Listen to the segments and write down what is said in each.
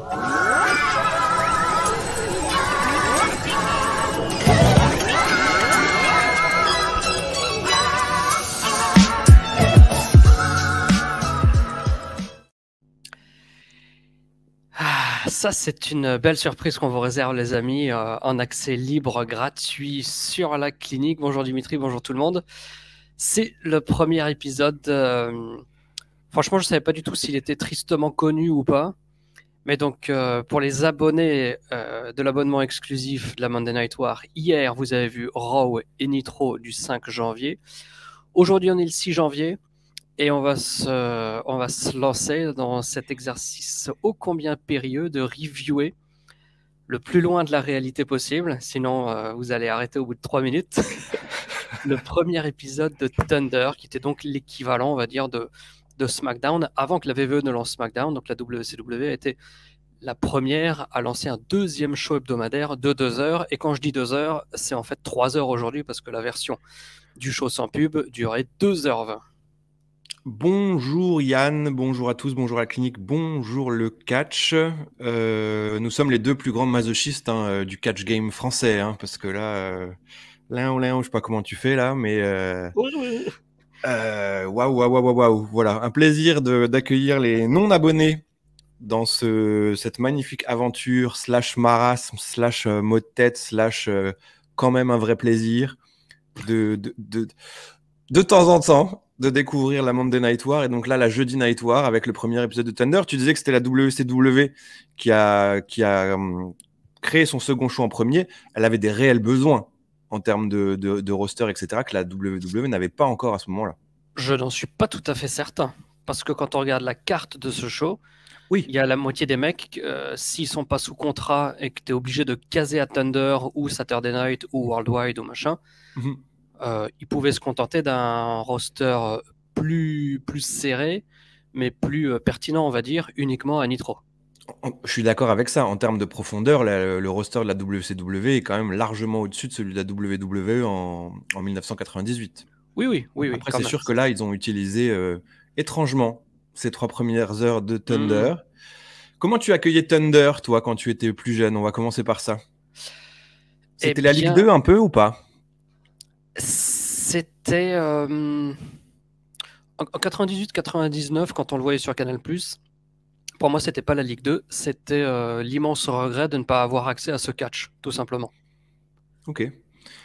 Ah, ça, c'est une belle surprise qu'on vous réserve, les amis, euh, en accès libre, gratuit sur la clinique. Bonjour Dimitri, bonjour tout le monde. C'est le premier épisode. Euh, franchement, je ne savais pas du tout s'il était tristement connu ou pas. Mais donc, euh, pour les abonnés euh, de l'abonnement exclusif de la Monday Night War, hier, vous avez vu Raw et Nitro du 5 janvier. Aujourd'hui, on est le 6 janvier et on va se, on va se lancer dans cet exercice ô combien périlleux de reviewer le plus loin de la réalité possible. Sinon, euh, vous allez arrêter au bout de 3 minutes. le premier épisode de Thunder, qui était donc l'équivalent, on va dire, de, de SmackDown avant que la VVE ne lance SmackDown. Donc la WCW a été la première à lancer un deuxième show hebdomadaire de deux heures. Et quand je dis deux heures, c'est en fait trois heures aujourd'hui parce que la version du show sans pub durait 2h20. Bonjour Yann, bonjour à tous, bonjour à la clinique, bonjour le catch. Euh, nous sommes les deux plus grands masochistes hein, euh, du catch game français, hein, parce que là, euh, l'un ou l'un, je sais pas comment tu fais là, mais euh, waouh, waouh, waouh, waouh. Voilà, un plaisir d'accueillir les non-abonnés dans cette magnifique aventure, slash marasme, slash euh, mot de tête, slash euh, quand même un vrai plaisir de de, temps en temps de découvrir la Monday Night War. Et donc là, la jeudi Night War avec le premier épisode de Thunder. Tu disais que c'était la WCW qui a, qui a hum, créé son second show en premier. Elle avait des réels besoins en termes de, de, roster, etc., que la WWE n'avait pas encore à ce moment-là. Je n'en suis pas tout à fait certain, parce que quand on regarde la carte de ce show, oui. il y a la moitié des mecs, s'ils euh, s'ils sont pas sous contrat et que tu es obligé de caser à Thunder ou Saturday Night ou Worldwide ou machin, mhm. euh, ils pouvaient se contenter d'un roster euh, plus, plus serré, mais plus pertinent, on va dire, uniquement à Nitro je suis d'accord avec ça. En termes de profondeur, le roster de la WCW est quand même largement au-dessus de celui de la WWE en, 1998. Oui, oui, oui. Après, c'est sûr que là, ils ont utilisé euh, étrangement ces trois premières heures de Thunder. Mm. Comment tu accueillais Thunder, toi, quand tu étais plus jeune On va commencer par ça. C'était la eh Ligue 2 un peu ou pas C'était euh, en 98-99 quand on le voyait sur Canal ⁇ pour moi, c'était pas la Ligue 2, c'était euh, l'immense regret de ne pas avoir accès à ce catch, tout simplement. Ok.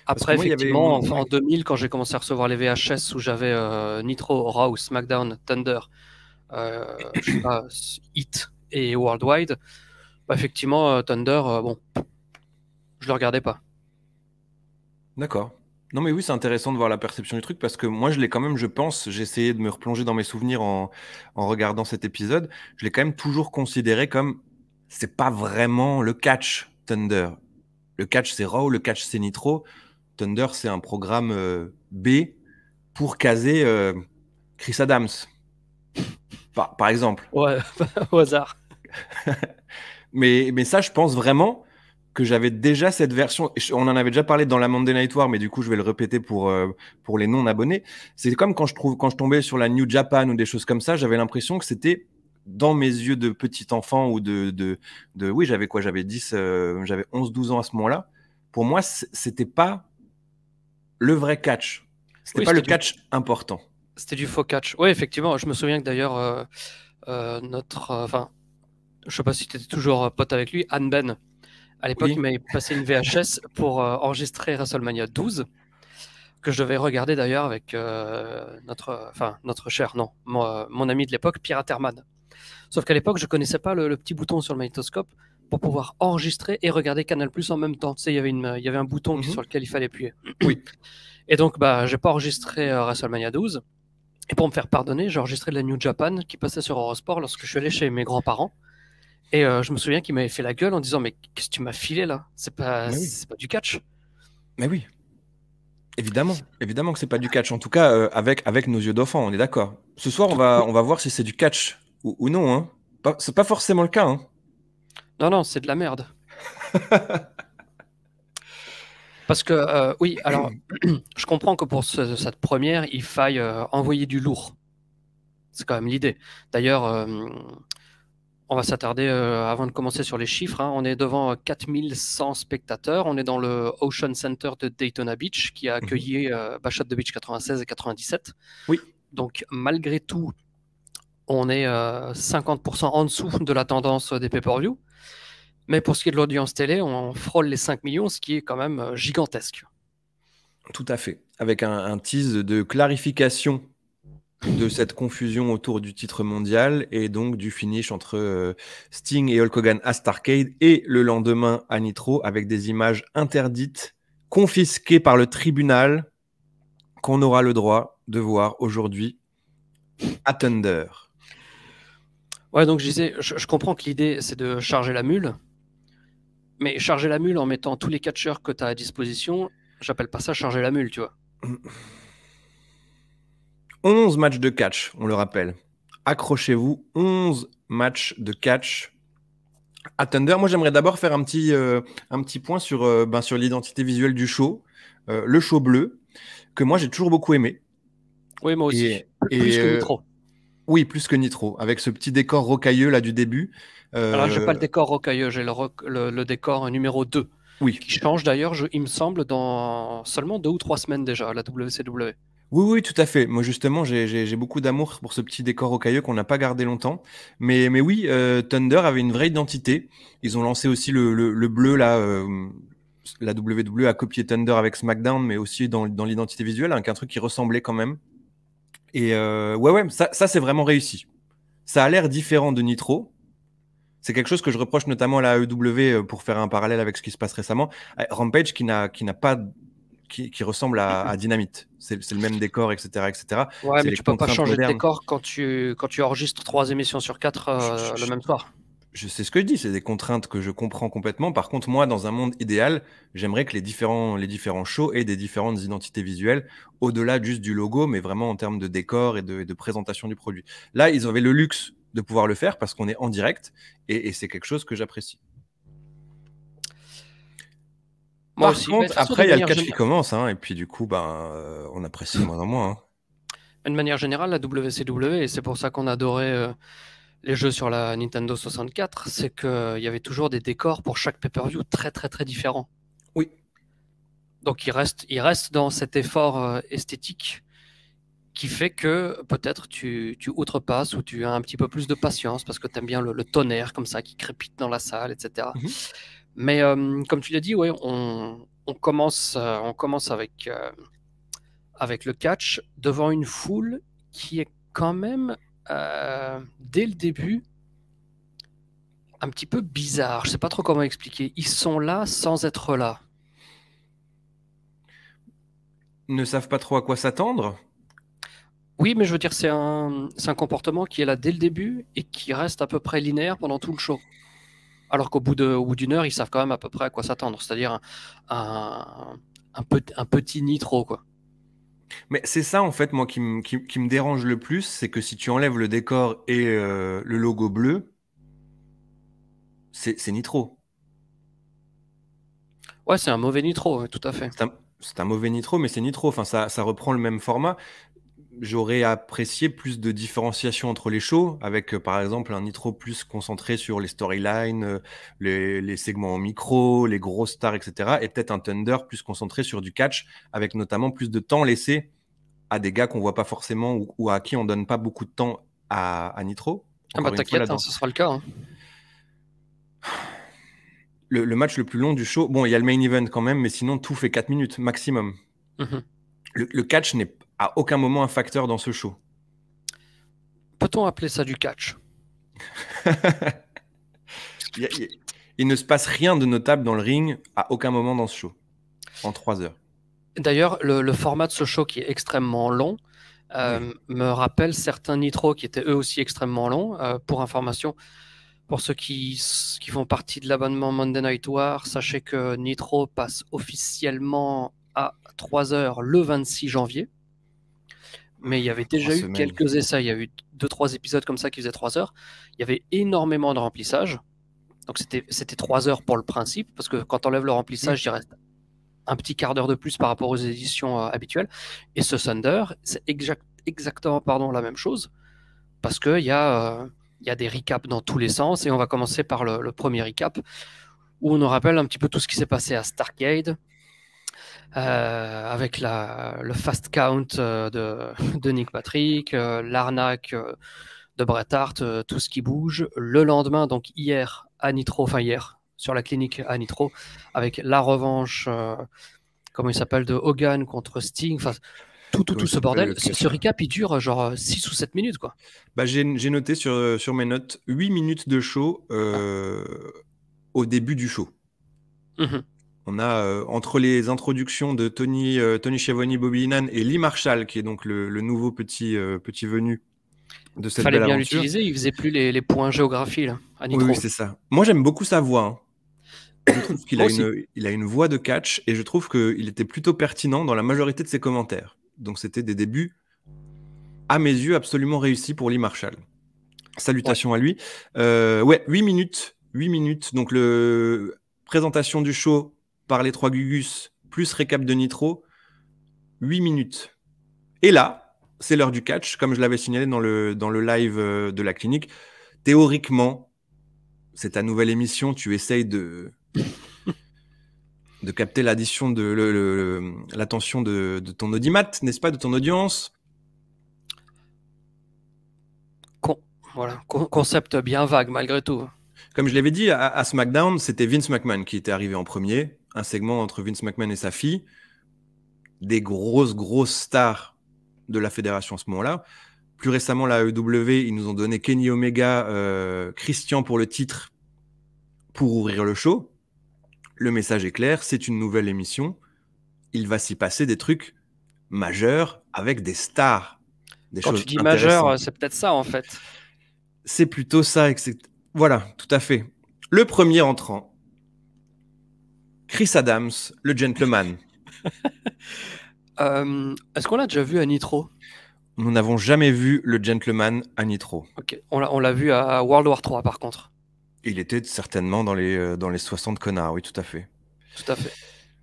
Après, effectivement, en 2000, quand j'ai commencé à recevoir les VHS où j'avais euh, Nitro, Raw, SmackDown, Thunder, euh, Hit et Worldwide, bah, effectivement, euh, Thunder, bon, je le regardais pas. D'accord. Non, mais oui, c'est intéressant de voir la perception du truc parce que moi, je l'ai quand même, je pense, j'ai essayé de me replonger dans mes souvenirs en, regardant cet épisode. Je l'ai quand même toujours considéré comme c'est pas vraiment le catch Thunder. Le catch, c'est Raw, le catch, c'est Nitro. Thunder, c'est un programme euh, B pour caser euh, Chris Adams, par, par exemple. Ouais, au hasard. mais, mais ça, je pense vraiment que j'avais déjà cette version. On en avait déjà parlé dans la Monday Night War, mais du coup, je vais le répéter pour euh, pour les non abonnés. C'est comme quand je trouve quand je tombais sur la New Japan ou des choses comme ça, j'avais l'impression que c'était dans mes yeux de petit enfant ou de de, de oui, j'avais quoi J'avais 10 euh, j'avais 11 12 ans à ce moment-là. Pour moi, c'était pas le vrai catch. C'était n'était pas le catch important. C'était du faux catch. Oui, effectivement, je me souviens que d'ailleurs euh, notre enfin je sais pas si tu étais toujours pote avec lui, Anne Ben à l'époque, il m'avait passé une VHS pour euh, enregistrer WrestleMania 12 que je devais regarder d'ailleurs avec euh, notre, enfin notre cher, non, mon, euh, ami de l'époque, Pierre Sauf qu'à l'époque, je connaissais pas le, petit bouton sur le magnétoscope pour pouvoir enregistrer et regarder Canal Plus en même temps. Tu sais, il y avait une, il y avait un bouton mhm. sur lequel il fallait appuyer. oui. Et donc, bah, j'ai pas enregistré WrestleMania 12. Et pour me faire pardonner, j'ai enregistré de la New Japan qui passait sur Eurosport lorsque je suis allé chez mes grands-parents. Et euh, je me souviens qu'il m'avait fait la gueule en disant Mais qu'est-ce que tu m'as filé là C'est pas, pas du catch. Mais oui. Évidemment, évidemment que c'est pas du catch. En tout cas, euh, avec, avec nos yeux d'enfant, on est d'accord. Ce soir, on va, on va voir si c'est du catch ou, non. Hein. c'est pas forcément le cas. Hein. Non, non, c'est de la merde. Parce que, euh, oui, alors, je comprends que pour cette première, il faille envoyer du lourd. C'est quand même l'idée. D'ailleurs, on va s'attarder euh, avant de commencer sur les chiffres. Hein. On est devant 4100 euh, spectateurs. On est dans le Ocean Center de Daytona Beach qui a mhm. accueilli euh, de Beach 96 et 97. Oui. Donc malgré tout, on est 50% euh, en dessous de la tendance des pay-per-view. Mais pour ce qui est de l'audience télé, on frôle les 5 millions, ce qui est quand même gigantesque. Tout à fait. Avec un, un tease de clarification de cette confusion autour du titre mondial et donc du finish entre euh, Sting et Hulk Hogan à Starcade et le lendemain à Nitro avec des images interdites, confisquées par le tribunal, qu'on aura le droit de voir aujourd'hui à Thunder. Ouais, donc je disais, je, comprends que l'idée c'est de charger la mule, mais charger la mule en mettant tous les catcheurs que tu as à disposition, j'appelle pas ça charger la mule, tu vois. 11 matchs de catch, on le rappelle. Accrochez-vous, 11 matchs de catch à Thunder. Moi, j'aimerais d'abord faire un petit, euh, un petit point sur, euh, ben, sur l'identité visuelle du show, euh, le show bleu, que moi j'ai toujours beaucoup aimé. Oui, moi aussi. Et, plus que Nitro. Oui, plus que Nitro, avec ce petit décor rocailleux là du début. Alors, je n'ai pas le décor rocailleux, j'ai le, le, décor numéro 2. Oui. Qui change d'ailleurs, il me semble, dans seulement deux ou trois semaines déjà la WCW. Oui, oui, tout à fait. Moi, justement, j'ai beaucoup d'amour pour ce petit décor au rocailleux qu'on n'a pas gardé longtemps. Mais, mais oui, euh, Thunder avait une vraie identité. Ils ont lancé aussi le, bleu, là. Euh, la WWE a copié Thunder avec SmackDown, mais aussi dans, l'identité visuelle, avec hein, un truc qui ressemblait quand même. Et euh, ouais, ouais, ça, ça c'est vraiment réussi. Ça a l'air différent de Nitro. C'est quelque chose que je reproche notamment à la AEW euh, pour faire un parallèle avec ce qui se passe récemment. Rampage qui n'a pas qui, ressemble à, Dynamite. C'est le même décor, etc. etc. Ouais, mais tu peux pas changer de décor quand tu, quand tu enregistres trois émissions sur quatre euh, le même soir. Je sais ce que je dis, c'est des contraintes que je comprends complètement. Par contre, moi, dans un monde idéal, j'aimerais que les différents, les différents shows aient des différentes identités visuelles, au-delà juste du logo, mais vraiment en termes de décor et de, présentation du produit. Là, ils avaient le luxe de pouvoir le faire parce qu'on est en direct et c'est quelque chose que j'apprécie. Par contre, après, il y a le catch qui commence, hein, et puis du coup, ben, on apprécie moins en moins. Hein. De manière générale, la WCW, et c'est pour ça qu'on adorait euh, les jeux sur la Nintendo 64, c'est qu'il euh, y avait toujours des décors pour chaque pay-per-view très, très, très différents. Oui. Donc, il reste, il reste dans cet effort esthétique qui fait que peut-être tu, tu, outrepasses ou tu as un petit peu plus de patience parce que tu aimes bien le, tonnerre comme ça qui crépite dans la salle, etc. Mais euh, comme tu l'as dit, ouais, on, commence, euh, on commence avec, euh, avec le catch devant une foule qui est quand même, dès le début, un petit peu bizarre. Je sais pas trop comment expliquer. Ils sont là sans être là. Ne savent pas trop à quoi s'attendre Oui, mais je veux dire, c'est un, un comportement qui est là dès le début et qui reste à peu près linéaire pendant tout le show alors qu'au bout d'une heure, ils savent quand même à peu près à quoi s'attendre, c'est-à-dire un, petit nitro, quoi. Mais c'est ça, en fait, moi, qui, me dérange le plus, c'est que si tu enlèves le décor et euh, le logo bleu, c'est Nitro. Ouais, c'est un mauvais Nitro, tout à fait. C'est un, mauvais Nitro, mais c'est Nitro. Enfin, ça, reprend le même format j'aurais apprécié plus de différenciation entre les shows, avec euh, par exemple un Nitro plus concentré sur les storylines, euh, les, segments en micro, les gros stars, etc. Et peut-être un Thunder plus concentré sur du catch, avec notamment plus de temps laissé à des gars qu'on voit pas forcément ou, à qui on donne pas beaucoup de temps à, Nitro. Ah bah hein, ce sera le cas. Hein. Le, match le plus long du show, bon, il y a le main event quand même, mais sinon tout fait 4 minutes maximum. Mm-hmm. le, le catch n'est à aucun moment un facteur dans ce show. Peut-on appeler ça du catch il, ne se passe rien de notable dans le ring à aucun moment dans ce show, en trois heures. D'ailleurs, le, format de ce show qui est extrêmement long, euh, me rappelle certains Nitro qui étaient eux aussi extrêmement longs. Euh, pour information, pour ceux qui, qui font partie de l'abonnement Monday Night War, sachez que Nitro passe officiellement à 3 heures le 26 janvier mais il y avait déjà eu quelques essais. Il y a eu deux, trois épisodes comme ça qui faisaient trois heures. Il y avait énormément de remplissage. Donc c'était trois heures pour le principe, parce que quand on enlève le remplissage, il reste un petit quart d'heure de plus par rapport aux éditions euh, habituelles. Et ce Thunder, c'est exactement pardon, la même chose, parce qu'il y, a, euh, y a des recaps dans tous les sens, et on va commencer par le, premier recap, où on nous rappelle un petit peu tout ce qui s'est passé à Starcade, euh, avec la, le fast count euh, de, Nick Patrick, euh, l'arnaque de Bret Hart, tout ce qui bouge. Le lendemain, donc hier, à Nitro, enfin hier, sur la clinique à Nitro, avec la revanche, comment il s'appelle, de Hogan contre Sting. Enfin, tout, tout, ce bordel. Ce, recap, il dure genre 6 ou 7 minutes, quoi. Bah, j'ai noté sur, sur mes notes 8 minutes de show au début du show. Mhm. On a euh, entre les introductions de Tony, euh, Tony Bobby Inan et Lee Marshall, qui est donc le, nouveau petit, euh, petit venu de cette Fallait bien l'utiliser, il faisait plus les, points géographie Oui, c'est ça. Moi j'aime beaucoup sa voix. Hein. Je trouve qu'il a, une, il a une voix de catch et je trouve qu'il était plutôt pertinent dans la majorité de ses commentaires. Donc c'était des débuts, à mes yeux, absolument réussis pour Lee Marshall. Salutations à lui. ouais, 8 minutes. 8 minutes. Donc le présentation du show par les trois Gugus, plus récap de Nitro, 8 minutes. Et là, c'est l'heure du catch, comme je l'avais signalé dans le, dans le live euh, de la clinique. Théoriquement, c'est ta nouvelle émission, tu essayes de, de capter l'addition de l'attention de, ton audimat, n'est-ce pas, de ton audience. voilà, concept bien vague malgré tout. Comme je l'avais dit, à, à SmackDown, c'était Vince McMahon qui était arrivé en premier un segment entre Vince McMahon et sa fille, des grosses, grosses stars de la fédération à ce moment-là. Plus récemment, la AEW, ils nous ont donné Kenny Omega, euh, Christian pour le titre, pour ouvrir le show. Le message est clair, c'est une nouvelle émission. Il va s'y passer des trucs majeurs avec des stars. Des Quand tu dis majeur, c'est peut-être ça en fait. C'est plutôt ça. Voilà, tout à fait. Le premier entrant, Chris Adams, le gentleman. Euh, est-ce qu'on l'a déjà vu à Nitro Nous n'avons jamais vu le gentleman à Nitro. Ok, on l'a vu à World War 3 par contre. Il était certainement dans les, euh, dans les 60 connards, oui, tout à fait. Tout à fait.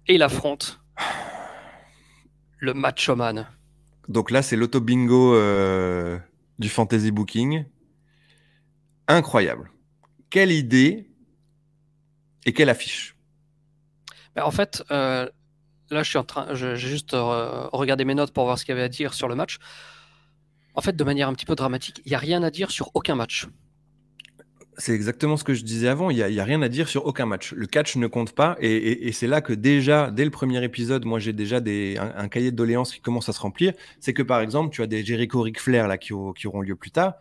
Et il affronte le macho man. Donc là, c'est l'auto-bingo euh, du fantasy booking. Incroyable. Quelle idée et quelle affiche. Bah, en fait, euh, là, je suis en train, j'ai juste euh, regardé mes notes pour voir ce qu'il y avait à dire sur le match. En fait, de manière un petit peu dramatique, il n'y a rien à dire sur aucun match. C'est exactement ce que je disais avant, il n'y a, rien à dire sur aucun match. Le catch ne compte pas et, c'est là que déjà, dès le premier épisode, moi j'ai déjà un, cahier de doléances qui commence à se remplir. C'est que par exemple, tu as des Jericho Ric Flair là, qui, auront lieu plus tard.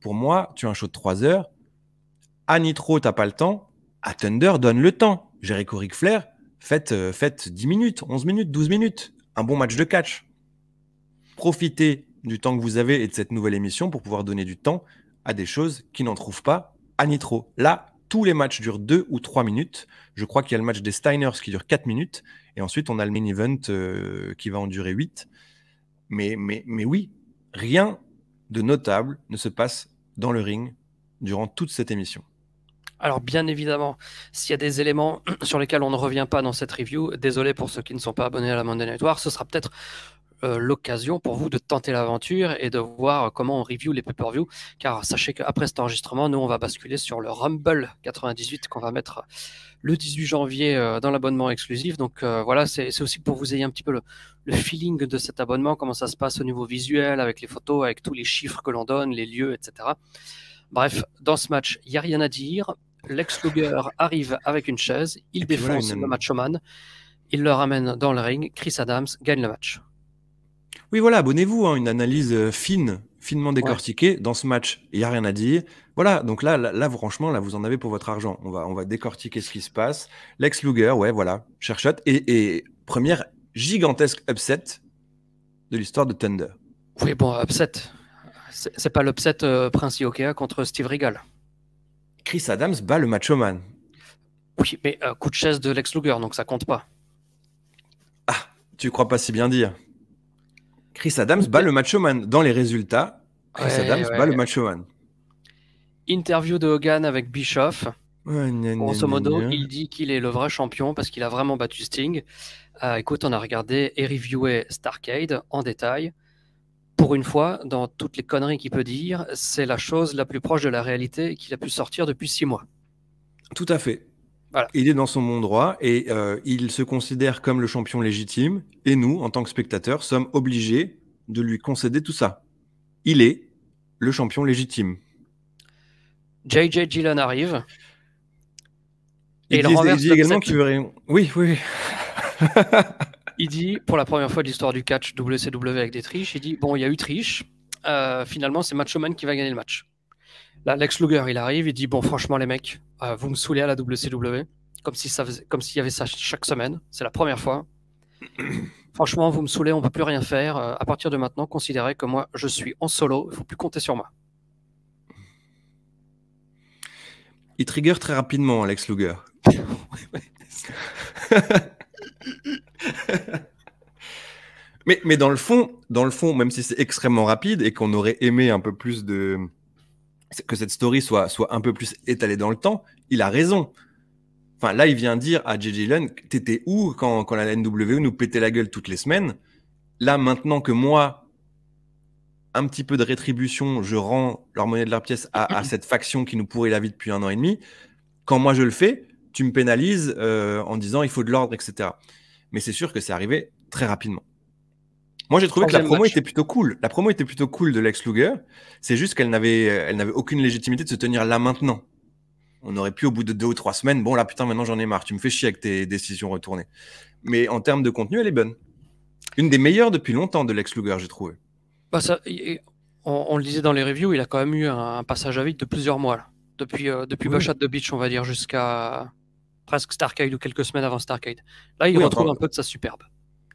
Pour moi, tu as un show de 3 heures. À Nitro, tu n'as pas le temps. À Thunder, donne le temps. Jericho Ric Flair, Faites, 10 euh, minutes, 11 minutes, 12 minutes. Un bon match de catch. Profitez du temps que vous avez et de cette nouvelle émission pour pouvoir donner du temps à des choses qui n'en trouvent pas à Nitro. Là, tous les matchs durent 2 ou 3 minutes. Je crois qu'il y a le match des Steiners qui dure 4 minutes. Et ensuite, on a le mini event euh, qui va en durer 8. Mais, mais, mais oui, rien de notable ne se passe dans le ring durant toute cette émission. Alors bien évidemment, s'il y a des éléments sur lesquels on ne revient pas dans cette review, désolé pour ceux qui ne sont pas abonnés à la Monday Network, ce sera peut-être euh, l'occasion pour vous de tenter l'aventure et de voir comment on review les pay-per-view, car sachez qu'après cet enregistrement, nous on va basculer sur le Rumble 98 qu'on va mettre euh, le 18 janvier euh, dans l'abonnement exclusif. Donc voilà, c'est aussi pour vous ayez un petit peu le, le feeling de cet abonnement, comment ça se passe au niveau visuel, avec les photos, avec tous les chiffres que l'on donne, les lieux, etc. Bref, dans ce match, il n'y a rien à dire. Lex Luger arrive avec une chaise, il défonce le matchman, il le ramène dans le ring, Chris Adams gagne le match. Oui, voilà, abonnez-vous, hein, une analyse euh, fine, finement décortiquée dans ce match. Il n'y a rien à dire. Voilà, donc là, là, franchement, là, vous en avez pour votre argent. On va, on va décortiquer ce qui se passe. Lex Luger, ouais, voilà, cherchotte. Et, et première gigantesque upset de l'histoire de Thunder. Oui, bon, upset. C'est pas l'upset euh, Prince Yokea contre Steve Regal. Chris Adams bat le macho man. Oui, mais euh, coup de chaise de Lex Luger, donc ça compte pas. Ah, tu crois pas si bien dire. Chris Adams bat le macho man. Dans les résultats, Chris Adams bat le macho Interview de Hogan avec Bischoff. Grosso modo, il dit qu'il est le vrai champion parce qu'il a vraiment battu Sting. Euh, écoute, on a regardé et reviewé Starcade en détail pour une fois, dans toutes les conneries qu'il peut dire, c'est la chose la plus proche de la réalité qu'il a pu sortir depuis six mois. Tout à fait. Il est dans son bon droit et euh, il se considère comme le champion légitime. Et nous, en tant que spectateurs, sommes obligés de lui concéder tout ça. Il est le champion légitime. JJ Dillon arrive. Et il, également qu'il veut. oui. oui. Il dit, pour la première fois de l'histoire du catch WCW avec des triches, il dit, bon, il y a eu triche, euh, finalement, c'est Matchoman qui va gagner le match. Là, Lex Luger, il arrive, il dit, bon, franchement, les mecs, euh, vous me saoulez à la WCW, comme si ça s'il y avait ça chaque semaine, c'est la première fois. franchement, vous me saoulez, on ne peut plus rien faire. Euh, à partir de maintenant, considérez que moi, je suis en solo, il faut plus compter sur moi. Il trigger très rapidement, Lex Luger. mais, mais dans le fond, dans le fond, même si c'est extrêmement rapide et qu'on aurait aimé un peu plus de que cette story soit, soit un peu plus étalée dans le temps, il a raison. Enfin, là, il vient dire à JJ Lund, t'étais où quand, quand la NW nous pétait la gueule toutes les semaines Là, maintenant que moi, un petit peu de rétribution, je rends leur monnaie de leur pièce à, à cette faction qui nous pourrit la vie depuis un an et demi, quand moi je le fais, tu me pénalises euh, en disant il faut de l'ordre, etc. Mais c'est sûr que c'est arrivé très rapidement. Moi, j'ai trouvé que la promo était plutôt cool. La promo était plutôt cool de Lex Luger. C'est juste qu'elle n'avait, euh, elle n'avait aucune légitimité de se tenir là maintenant. On aurait pu, au bout de deux ou trois semaines, bon là, putain, maintenant j'en ai marre. Tu me fais chier avec tes décisions retournées. Mais en termes de contenu, elle est bonne. Une des meilleures depuis longtemps de Lex Luger, j'ai trouvé. Bah ça, on, le disait dans les reviews, il a quand même eu un, passage à vide de plusieurs mois. Depuis, euh, depuis Beach, on va dire, jusqu'à presque Starcade ou quelques semaines avant Starcade. Là, il retrouve un peu de sa superbe.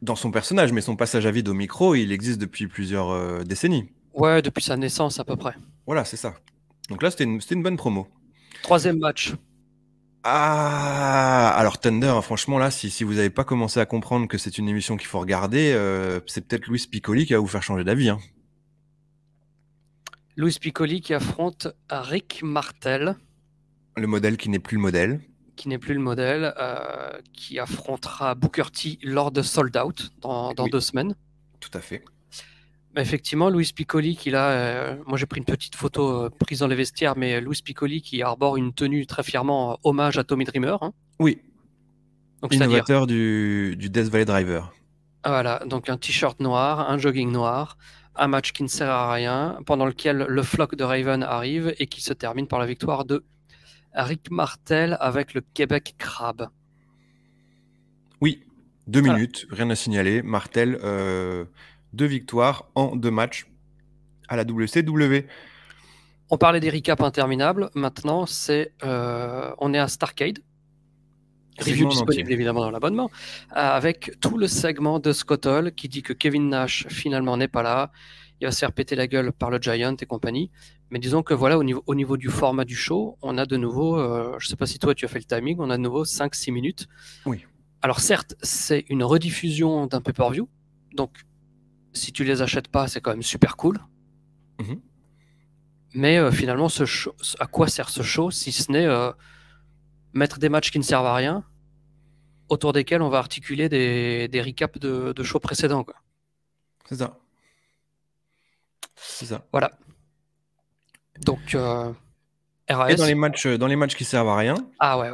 Dans son personnage, mais son passage à vide au micro, il existe depuis plusieurs euh, décennies. Ouais, depuis sa naissance à peu près. Voilà, c'est ça. Donc là, c'était une, une, bonne promo. Troisième match. Ah, alors Thunder, franchement, là, si, vous n'avez pas commencé à comprendre que c'est une émission qu'il faut regarder, euh, c'est peut-être Louis Piccoli qui va vous faire changer d'avis. Hein. Louis Piccoli qui affronte Rick Martel. Le modèle qui n'est plus le modèle qui n'est plus le modèle, euh, qui affrontera Booker T lors de Sold Out dans, deux semaines. Tout à fait. Mais effectivement, Louis Piccoli, qui là, euh, moi j'ai pris une petite photo euh, prise dans les vestiaires, mais Louis Piccoli qui arbore une tenue très fièrement hommage à Tommy Dreamer. Hein. Oui. Donc, Innovateur du, du, Death Valley Driver. Ah, voilà, donc un t-shirt noir, un jogging noir, un match qui ne sert à rien, pendant lequel le flock de Raven arrive et qui se termine par la victoire de Rick Martel avec le Québec Crab. Oui, deux minutes, rien à signaler. Martel, euh, deux victoires en deux matchs à la WCW. On parlait des recaps interminables. Maintenant, c'est euh, on est à Starcade. Review disponible évidemment dans l'abonnement, euh, avec tout le segment de Scott Hall qui dit que Kevin Nash finalement n'est pas là, il va se faire péter la gueule par le Giant et compagnie. Mais disons que voilà, au niveau, au niveau du format du show, on a de nouveau, euh, je ne sais pas si toi tu as fait le timing, on a de nouveau 5-6 minutes. Oui. Alors certes, c'est une rediffusion d'un pay-per-view, donc si tu les achètes pas, c'est quand même super cool. Mhm. Mais euh, finalement, ce show, à quoi sert ce show si ce n'est euh, mettre des matchs qui ne servent à rien, autour desquels on va articuler des, des recaps de, de shows précédents C'est ça. Voilà. Donc, euh, dans les, matchs, euh, dans les matchs qui servent à rien. Ah ouais,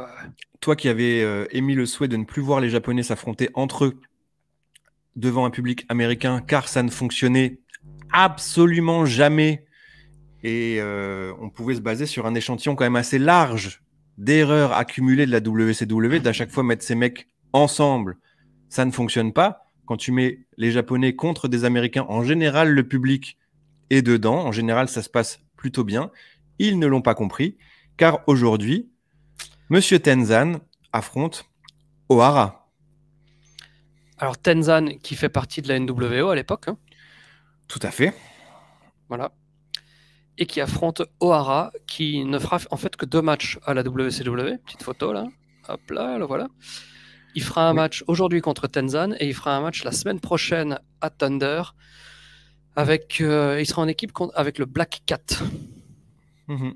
Toi qui avais euh, émis le souhait de ne plus voir les Japonais s'affronter entre eux devant un public américain, car ça ne fonctionnait absolument jamais. Et on pouvait se baser sur un échantillon quand même assez large d'erreurs accumulées de la WCW, d'à chaque fois mettre ces mecs ensemble. Ça ne fonctionne pas. Quand tu mets les Japonais contre des Américains, en général, le public et dedans. En général, ça se passe plutôt bien. Ils ne l'ont pas compris, car aujourd'hui, Monsieur Tenzan affronte O'Hara. Alors Tenzan, qui fait partie de la NWO à l'époque. Hein. Tout à fait. Voilà. Et qui affronte O'Hara, qui ne fera en fait que deux matchs à la WCW. Petite photo là. Hop là, voilà. Il fera un match aujourd'hui contre Tenzan et il fera un match la semaine prochaine à Thunder avec, euh, il sera en équipe avec le Black Cat. Mhm.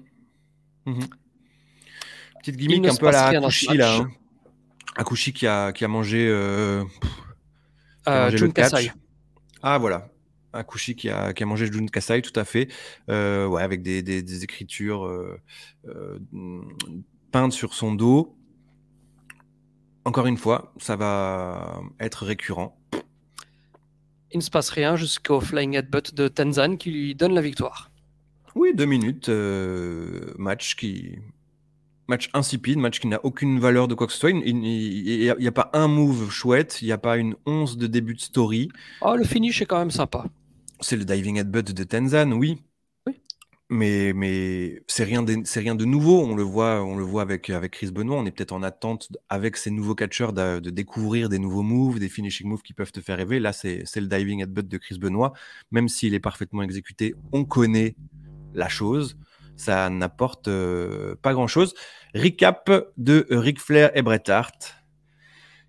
Mhm. Petite gimmick un peu à Akushi, là. Hein. Akushi qui a, qui a mangé, Ah voilà, Akushi qui a, qui a mangé Jun Kasai, tout à fait. Euh, ouais, avec des, écritures euh, peintes sur son dos. Encore une fois, ça va être récurrent il ne se passe rien jusqu'au flying headbutt de Tenzan qui lui donne la victoire. Oui, deux minutes, euh, match qui match insipide, match qui n'a aucune valeur de quoi que ce soit. Il n'y a, pas un move chouette, il n'y a pas une once de début de story. Oh, le finish est quand même sympa. C'est le diving headbutt de Tenzan, oui mais, c'est rien, de, c'est rien de nouveau. On le voit, on le voit avec, avec Chris Benoit. On est peut-être en attente avec ces nouveaux catcheurs de, découvrir des nouveaux moves, des finishing moves qui peuvent te faire rêver. Là, c'est, le diving at butt de Chris Benoit. Même s'il est parfaitement exécuté, on connaît la chose. Ça n'apporte euh, pas grand-chose. Recap de Ric Flair et Bret Hart,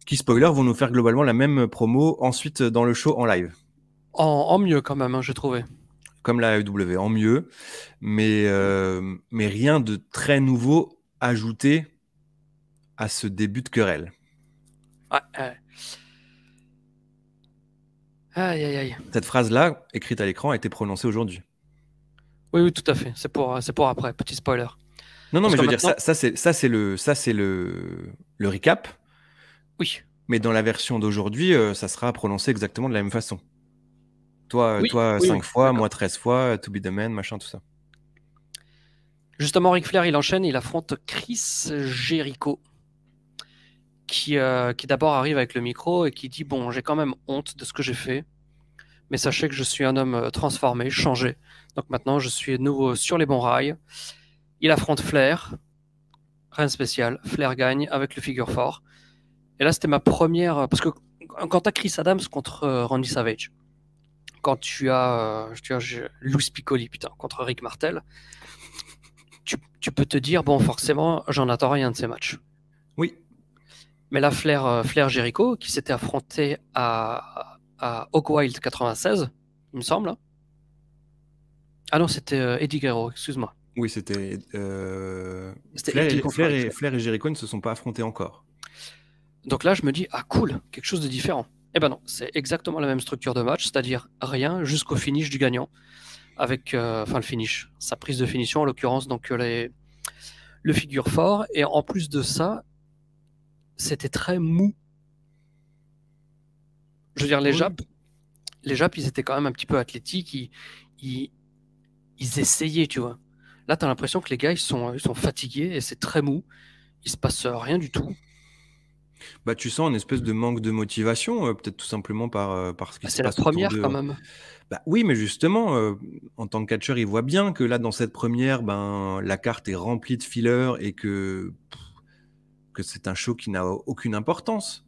qui, spoiler, vont nous faire globalement la même promo ensuite dans le show en live. En, mieux quand même, hein, j'ai je trouvais comme la AEW en mieux, mais, euh, mais rien de très nouveau ajouté à ce début de querelle. Cette phrase-là, écrite à l'écran, a été prononcée aujourd'hui. Oui, oui, tout à fait. C'est pour, c'est pour après, petit spoiler. Non, non, mais je veux dire, ça, ça c'est le, ça, le, le recap. Oui. Mais dans la version d'aujourd'hui, euh, ça sera prononcé exactement de la même façon. Toi, toi 5 fois, moi 13 fois, euh, To Be The Man, machin, tout ça. Justement, rick Flair, il enchaîne, il affronte Chris Jericho, qui, euh, qui d'abord arrive avec le micro et qui dit, bon, j'ai quand même honte de ce que j'ai fait, mais sachez que je suis un homme euh, transformé, changé. Donc maintenant, je suis nouveau sur les bons rails. Il affronte Flair, rien de spécial, Flair gagne avec le figure fort. Et là, c'était ma première, parce que quand à Chris Adams contre Randy Savage, quand tu as, euh, tu je, Piccoli, contre Rick Martel, tu, peux te dire, bon, forcément, j'en attends rien de ces matchs. Oui. Mais là, Flair, euh, Flair Jericho, qui s'était affronté à, à wild 96, il me semble. Hein. Ah non, c'était euh, Eddie Guerrero, excuse-moi. Oui, c'était. Euh... Flair, Flair, et, Flair et Jericho ne se sont pas affrontés encore. Donc là, je me dis, ah cool, quelque chose de différent. Eh ben non, c'est exactement la même structure de match, c'est-à-dire rien jusqu'au finish du gagnant, avec euh, enfin le finish, sa prise de finition en l'occurrence, donc euh, les, le figure fort. Et en plus de ça, c'était très mou. Je veux dire, les japes, les ils étaient quand même un petit peu athlétiques, ils, essayaient, tu vois. Là, tu as l'impression que les gars, ils sont, ils sont fatigués et c'est très mou. Il se passe rien du tout bah, tu sens une espèce de manque de motivation, euh, peut-être tout simplement par, euh, ce bah, C'est la première quand même. Bah, oui, mais justement, euh, en tant que catcheur, il voit bien que là, dans cette première, ben, la carte est remplie de fillers et que, que c'est un show qui n'a aucune importance.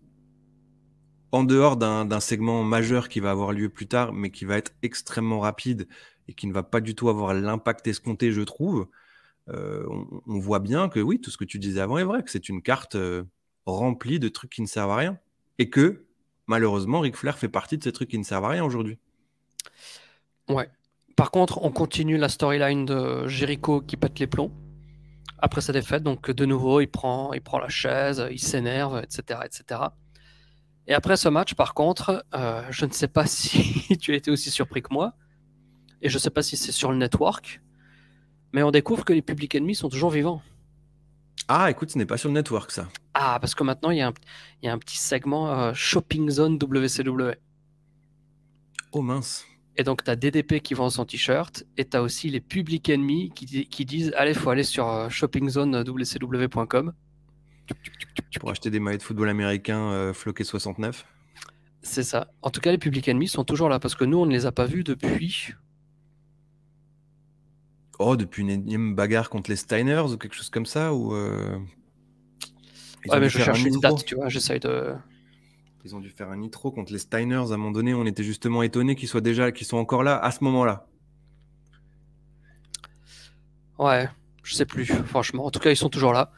En dehors d'un segment majeur qui va avoir lieu plus tard, mais qui va être extrêmement rapide et qui ne va pas du tout avoir l'impact escompté, je trouve, euh, on, on, voit bien que oui, tout ce que tu disais avant est vrai, que c'est une carte rempli de trucs qui ne servent à rien. Et que, malheureusement, Ric Flair fait partie de ces trucs qui ne servent à rien aujourd'hui. Ouais. Par contre, on continue la storyline de Jericho qui pète les plombs après sa défaite. Donc, de nouveau, il prend, il prend la chaise, il s'énerve, etc., etc. Et après ce match, par contre, euh, je ne sais pas si tu as été aussi surpris que moi, et je ne sais pas si c'est sur le network, mais on découvre que les publics ennemis sont toujours vivants. Ah, écoute, ce n'est pas sur le network, ça. Ah, parce que maintenant, il y a un, petit segment euh, Shopping Zone WCW. Oh mince. Et donc, tu as DDP qui vend son t-shirt et tu as aussi les public Enemy qui, disent Allez, faut aller sur euh, euh tu pour acheter des maillots de football américain euh, floqué 69. C'est ça. En tout cas, les public ennemis sont toujours là parce que nous, on ne les a pas vus depuis oh, depuis une énième bagarre contre les Steiners ou quelque chose comme ça ou euh, Ouais, mais je cherche une date, tu vois, j'essaye de. Ils ont dû faire un nitro contre les Steiners. À un moment donné, on était justement étonné qu'ils soient déjà, qu'ils sont encore là à ce moment-là. Ouais, je sais plus, franchement. En tout cas, ils sont toujours là.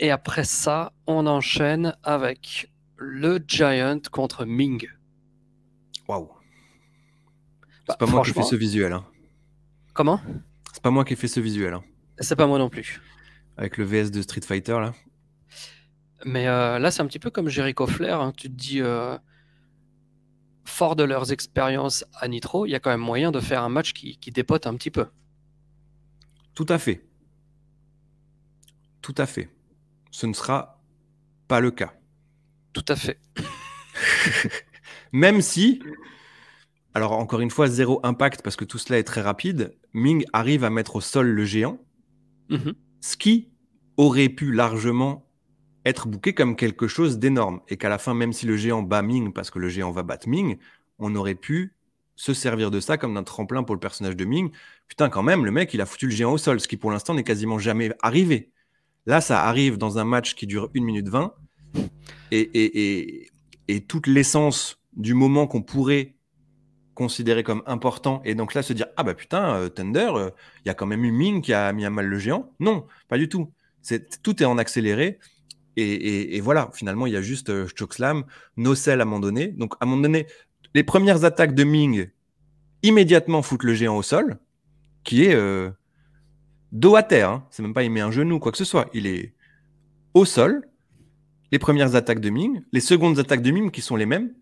Et après ça, on enchaîne avec le Giant contre Ming. Waouh. C'est bah, pas moi qui fais ce visuel. Hein. C'est pas moi qui ai fait ce visuel. Hein. C'est pas moi non plus. Avec le VS de Street Fighter, là. Mais euh, là, c'est un petit peu comme Jericho Flair. Hein. Tu te dis, euh, fort de leurs expériences à Nitro, il y a quand même moyen de faire un match qui dépote un petit peu. Tout à fait. Tout à fait. Ce ne sera pas le cas. Tout à fait. Même si alors encore une fois, zéro impact parce que tout cela est très rapide. Ming arrive à mettre au sol le géant, mhm. ce qui aurait pu largement être bouqué comme quelque chose d'énorme. Et qu'à la fin, même si le géant bat Ming parce que le géant va battre Ming, on aurait pu se servir de ça comme d'un tremplin pour le personnage de Ming. Putain, quand même, le mec, il a foutu le géant au sol, ce qui pour l'instant n'est quasiment jamais arrivé. Là, ça arrive dans un match qui dure 1 minute 20. et, et, et toute l'essence du moment qu'on pourrait considéré comme important. Et donc là, se dire Ah bah putain, euh, Thunder, euh, il y a quand même une Ming qui a mis à mal le géant. Non, pas du tout. tout est en accéléré. Et, voilà, finalement, il y a juste euh, Chokeslam, Nocel à un moment donné. Donc à un moment donné, les premières attaques de Ming immédiatement foutent le géant au sol, qui est euh, dos à terre. Hein. C'est même pas il met un genou, quoi que ce soit. Il est au sol. Les premières attaques de Ming, les secondes attaques de Ming qui sont les mêmes.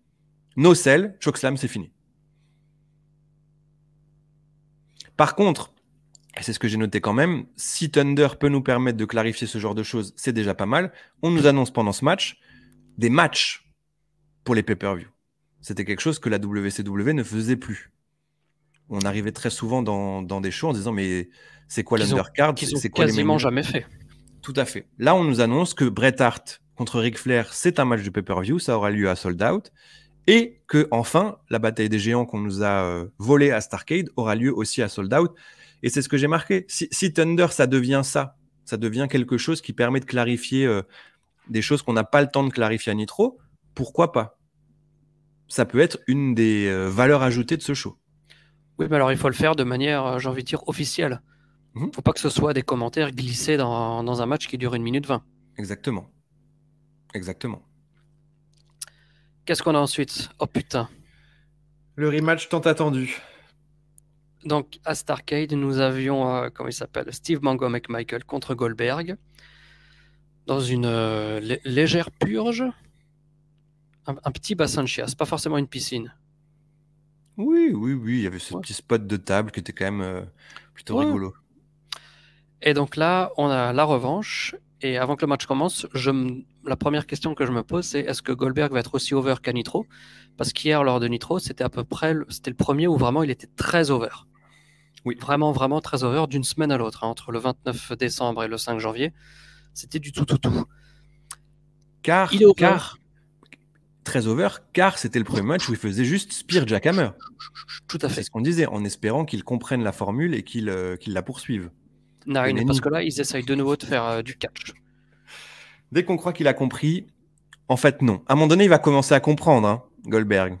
Nocel, Chokeslam, c'est fini. Par contre, et c'est ce que j'ai noté quand même, si Thunder peut nous permettre de clarifier ce genre de choses, c'est déjà pas mal. On nous annonce pendant ce match des matchs pour les pay-per-view. C'était quelque chose que la WCW ne faisait plus. On arrivait très souvent dans, des shows en disant mais c'est quoi l'undercard C'est quasiment jamais fait. Tout à fait. Là, on nous annonce que Bret Hart contre Ric Flair, c'est un match de pay-per-view, ça aura lieu à Sold Out et que enfin la bataille des géants qu'on nous a euh, volée à Starcade aura lieu aussi à Sold Out. Et c'est ce que j'ai marqué. Si, Thunder, ça devient ça, ça devient quelque chose qui permet de clarifier euh, des choses qu'on n'a pas le temps de clarifier à Nitro, pourquoi pas Ça peut être une des euh, valeurs ajoutées de ce show. Oui, mais alors il faut le faire de manière, j'ai envie de dire, officielle. Il mhm. ne faut pas que ce soit des commentaires glissés dans, dans un match qui dure une minute vingt. Exactement. Exactement. Qu'est-ce qu'on a ensuite Oh putain. Le rematch tant attendu. Donc à Starcade, nous avions, comme euh, comment il s'appelle, Steve Mango McMichael contre Goldberg, dans une euh, légère purge, un, petit bassin de chiasse, pas forcément une piscine. Oui, oui, oui, il y avait ce petit spot de table qui était quand même euh, plutôt rigolo. Et donc là, on a la revanche, et avant que le match commence, je la première question que je me pose, c'est est-ce que Goldberg va être aussi over qu'à Nitro Parce qu'hier, lors de Nitro, c'était à peu près le... c'était le premier où vraiment il était très over. Oui. Vraiment, vraiment très over d'une semaine à l'autre, hein, entre le 29 décembre et le 5 janvier. C'était du tout, tout, tout. Car, il est car très over, car c'était le premier match où il faisait juste Spear Jackhammer. Tout à fait. C'est ce qu'on disait, en espérant qu'il comprenne la formule et qu'il euh, la poursuive parce que là, ils essayent de nouveau de faire euh, du catch. Dès qu'on croit qu'il a compris, en fait, non. À un moment donné, il va commencer à comprendre, hein, Goldberg.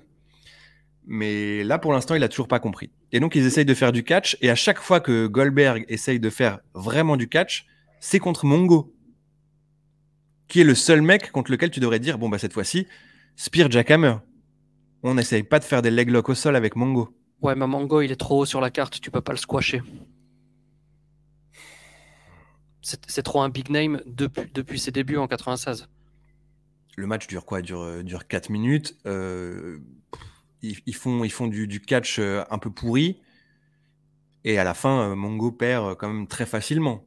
Mais là, pour l'instant, il a toujours pas compris. Et donc, ils essayent de faire du catch. Et à chaque fois que Goldberg essaye de faire vraiment du catch, c'est contre Mongo, qui est le seul mec contre lequel tu devrais dire bon, bah, cette fois-ci, Spear Jackhammer. On n'essaye pas de faire des leg au sol avec Mongo. Ouais, mais Mongo, il est trop haut sur la carte, tu peux pas le squasher c'est trop un big name depuis, ses débuts en 96. Le match dure quoi dure, euh, dure 4 minutes. Euh, ils, font, ils font du, catch euh, un peu pourri. Et à la fin, Mongo perd quand même très facilement.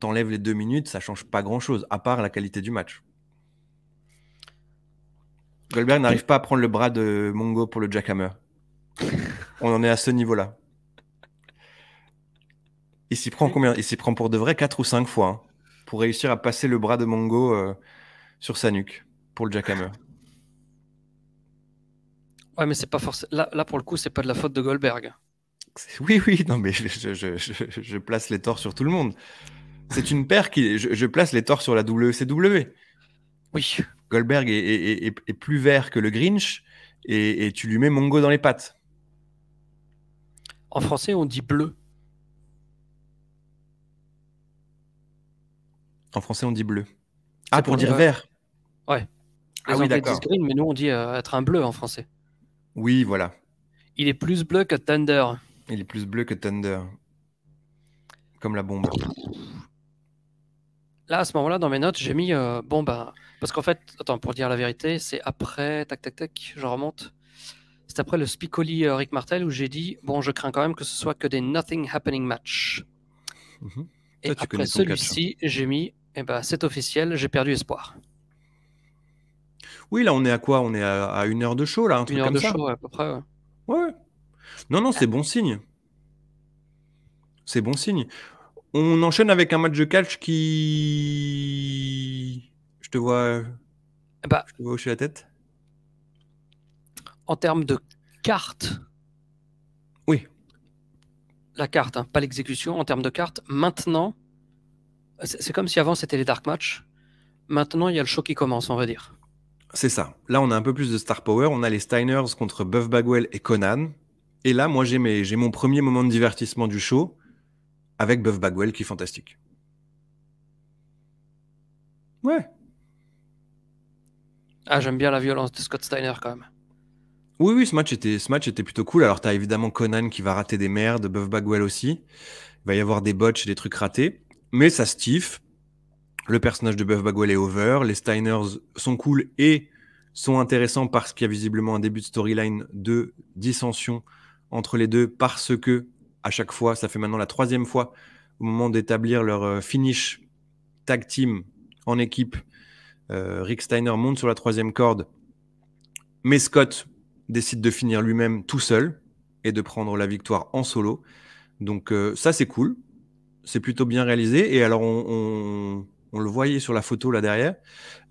T'enlèves les deux minutes, ça change pas grand-chose, à part la qualité du match. Goldberg n'arrive pas à prendre le bras de Mongo pour le jackhammer. On en est à ce niveau-là. Il s'y prend combien Il s'y prend pour de vrai 4 ou 5 fois hein, pour réussir à passer le bras de Mongo euh, sur sa nuque pour le jackhammer. Ouais, mais c'est pas forcément. Là, là, pour le coup, c'est pas de la faute de Goldberg. Oui, oui, non, mais je, je, je, place les torts sur tout le monde. C'est une paire qui. Je, place les torts sur la WCW. Oui. Goldberg est, plus vert que le Grinch et, et tu lui mets Mongo dans les pattes. En français, on dit bleu. En français, on dit bleu. Ah, pour, dire, vert Ouais. ah oui, d'accord. green, mais nous, on dit euh, être un bleu en français. Oui, voilà. Il est plus bleu que Thunder. Il est plus bleu que Thunder. Comme la bombe. Là, à ce moment-là, dans mes notes, j'ai mis euh, bon ben parce qu'en fait, attends, pour dire la vérité, c'est après tac tac tac, je remonte. C'est après le Spicoli euh, Rick Martel où j'ai dit bon, je crains quand même que ce soit que des nothing happening match. Mhm. Et après hein. celui-ci, j'ai mis eh ben, c'est officiel, j'ai perdu espoir. Oui, là, on est à quoi On est à, une heure de show, là, un truc une heure de show, à peu près. Ouais. Non, non, c'est ah. bon signe. C'est bon signe. On enchaîne avec un match de catch qui. Je te vois. Eh ben, je te vois hocher la tête. En termes de carte. Oui. La carte, hein, pas l'exécution. En termes de carte, maintenant, c'est comme si avant c'était les dark Match Maintenant, il y a le show qui commence, on va dire. C'est ça. Là, on a un peu plus de star power. On a les Steiners contre Buff Bagwell et Conan. Et là, moi, j'ai, j'ai mon premier moment de divertissement du show avec Buff Bagwell qui est fantastique. Ouais. Ah, j'aime bien la violence de Scott Steiner quand même. Oui, oui, ce match était, ce match était plutôt cool. Alors, tu as évidemment Conan qui va rater des merdes, Buff Bagwell aussi. Il va y avoir des botches, des trucs ratés. Mais ça stiff. Le personnage de Buff Bagwell est over. Les Steiners sont cool et sont intéressants parce qu'il y a visiblement un début de storyline de dissension entre les deux parce que à chaque fois, ça fait maintenant la troisième fois au moment d'établir leur euh, finish tag team en équipe. Euh, Rick Steiner monte sur la troisième corde, mais Scott décide de finir lui-même tout seul et de prendre la victoire en solo. Donc euh, ça c'est cool c'est plutôt bien réalisé. Et alors, on, le voyait sur la photo là derrière.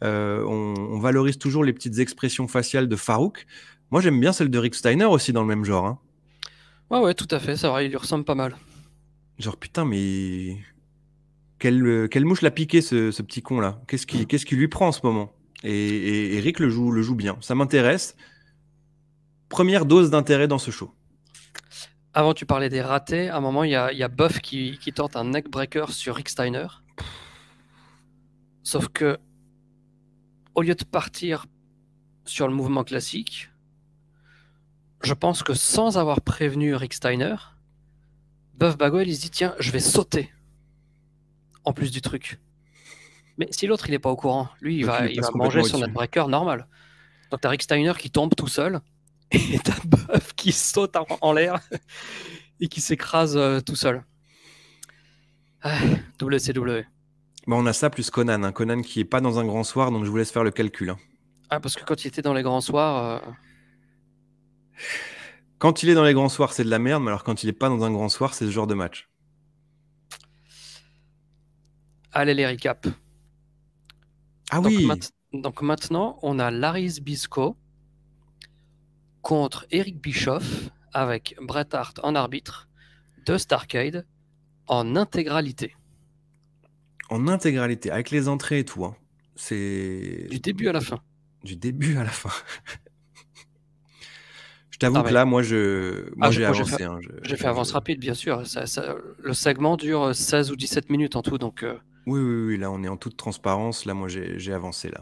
Euh, on, valorise toujours les petites expressions faciales de Farouk. Moi, j'aime bien celle de Rick Steiner aussi dans le même genre. Hein. Ouais, ouais, tout à fait. Ça va, il lui ressemble pas mal. Genre, putain, mais. Quelle, euh, quelle mouche l'a piqué ce, petit con là Qu'est-ce qui, qu'est-ce qui, lui prend en ce moment et, Eric Rick le joue, le joue bien. Ça m'intéresse. Première dose d'intérêt dans ce show. Avant, tu parlais des ratés. À un moment, il y a, Buff qui, tente un neckbreaker sur Rick Steiner. Sauf que, au lieu de partir sur le mouvement classique, je pense que sans avoir prévenu Rick Steiner, Buff Bagwell, il se dit tiens, je vais sauter. En plus du truc. Mais si l'autre, il n'est pas au courant, lui, il va, il va manger son neckbreaker normal. Donc, tu Rick Steiner qui tombe tout seul. et t'as bœuf qui saute en, l'air et qui s'écrase euh, tout seul. WCW. Ah, bon, on a ça plus Conan. un hein. Conan qui est pas dans un grand soir, donc je vous laisse faire le calcul. Hein. Ah, parce que quand il était dans les grands soirs. Euh, quand il est dans les grands soirs, c'est de la merde, mais alors quand il n'est pas dans un grand soir, c'est ce genre de match. Allez, les recaps. Ah oui! donc maintenant, on a Laris Bisco contre Eric Bischoff avec Bret Hart en arbitre de Starcade en intégralité. En intégralité, avec les entrées et tout. Hein. C'est du début à la fin. Du début à la fin. je t'avoue ah que là, moi, ah, j'ai avancé. Hein, j'ai fait, avance rapide, bien sûr. le segment dure 16 euh, ou 17 minutes en tout, donc. Euh. Oui, oui, oui. Là, on est en toute transparence. Là, moi, j'ai avancé là.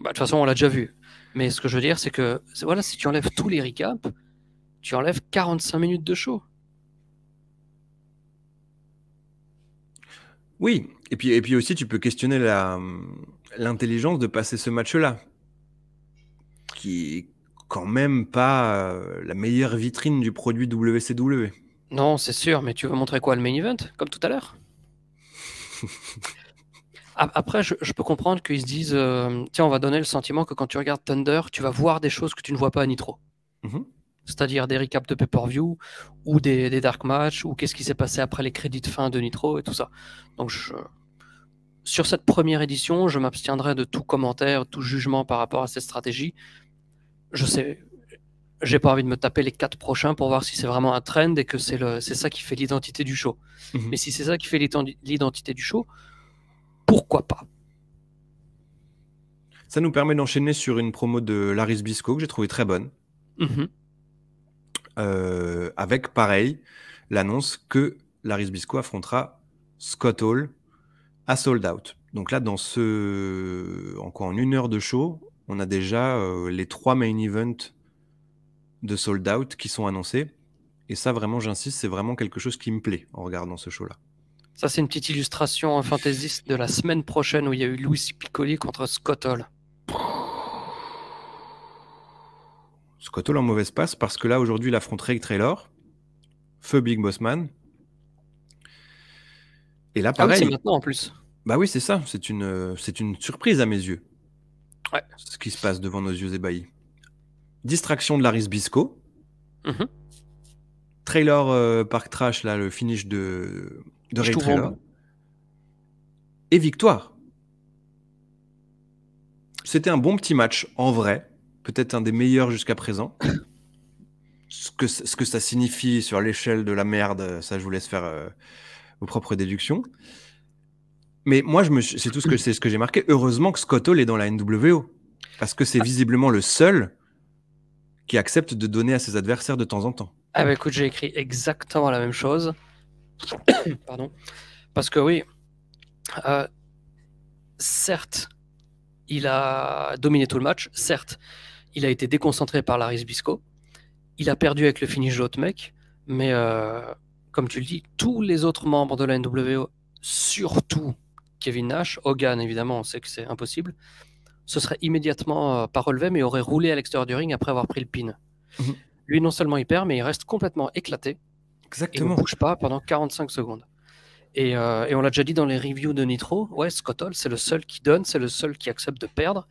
Bah, de toute façon, on l'a déjà vu. Mais ce que je veux dire, c'est que voilà, si tu enlèves tous les recaps, tu enlèves 45 minutes de show. Oui, et puis, et puis aussi, tu peux questionner l'intelligence de passer ce match-là, qui n'est quand même pas euh, la meilleure vitrine du produit WCW. Non, c'est sûr, mais tu veux montrer quoi le main event, comme tout à l'heure Après, je, peux comprendre qu'ils se disent euh, tiens, on va donner le sentiment que quand tu regardes Thunder, tu vas voir des choses que tu ne vois pas à Nitro. Mhm. C'est-à-dire des recaps de pay-per-view ou des, dark match ou qu'est-ce qui s'est passé après les crédits de fin de Nitro et tout ça. Donc, sur cette première édition, je m'abstiendrai de tout commentaire, tout jugement par rapport à cette stratégie. Je sais, j'ai pas envie de me taper les quatre prochains pour voir si c'est vraiment un trend et que c'est ça qui fait l'identité du show. Mais si c'est ça qui fait l'identité du show, mhm pourquoi pas Ça nous permet d'enchaîner sur une promo de Laris Bisco que j'ai trouvé très bonne. Mm-hmm. Euh, avec, pareil, l'annonce que Laris Bisco affrontera Scott Hall à Sold Out. Donc là, dans ce. En En une heure de show, on a déjà euh, les trois main events de Sold Out qui sont annoncés. Et ça, vraiment, j'insiste, c'est vraiment quelque chose qui me plaît en regardant ce show-là. Ça, c'est une petite illustration en fantaisiste de la semaine prochaine où il y a eu Louis Piccoli contre Scott Hall. Scott Hall en mauvaise passe parce que là, aujourd'hui, il affronterait Ray Traylor, Feu Big Bossman. Et là, ah pareil. maintenant en plus. Bah oui, c'est ça. C'est une, c'est une surprise à mes yeux. Ce qui se passe devant nos yeux ébahis. Distraction de Laris Bisco. Mhm. Trailer euh, Park Trash, là, le finish de, de et victoire. C'était un bon petit match, en vrai. Peut-être un des meilleurs jusqu'à présent. ce, que, ça signifie sur l'échelle de la merde, ça, je vous laisse faire euh, vos propres déductions. Mais moi, c'est tout ce que, ce que j'ai marqué. Heureusement que Scott Hall est dans la NWO. Parce que c'est ah. visiblement le seul qui accepte de donner à ses adversaires de temps en temps. Ah bah, écoute, j'ai écrit exactement la même chose. Pardon. Parce que oui, euh, certes, il a dominé tout le match, certes, il a été déconcentré par Laris Bisco, il a perdu avec le finish de l'autre mec, mais euh, comme tu le dis, tous les autres membres de la NWO, surtout Kevin Nash, Hogan évidemment, on sait que c'est impossible, se serait immédiatement euh, pas relevé, mais aurait roulé à l'extérieur du ring après avoir pris le pin. Mhm. Lui, non seulement il perd, mais il reste complètement éclaté. Exactement. ne bouge pas pendant 45 secondes. Euh, et, on l'a déjà dit dans les reviews de Nitro, ouais, Scott Hall, c'est le seul qui donne, c'est le seul qui accepte de perdre.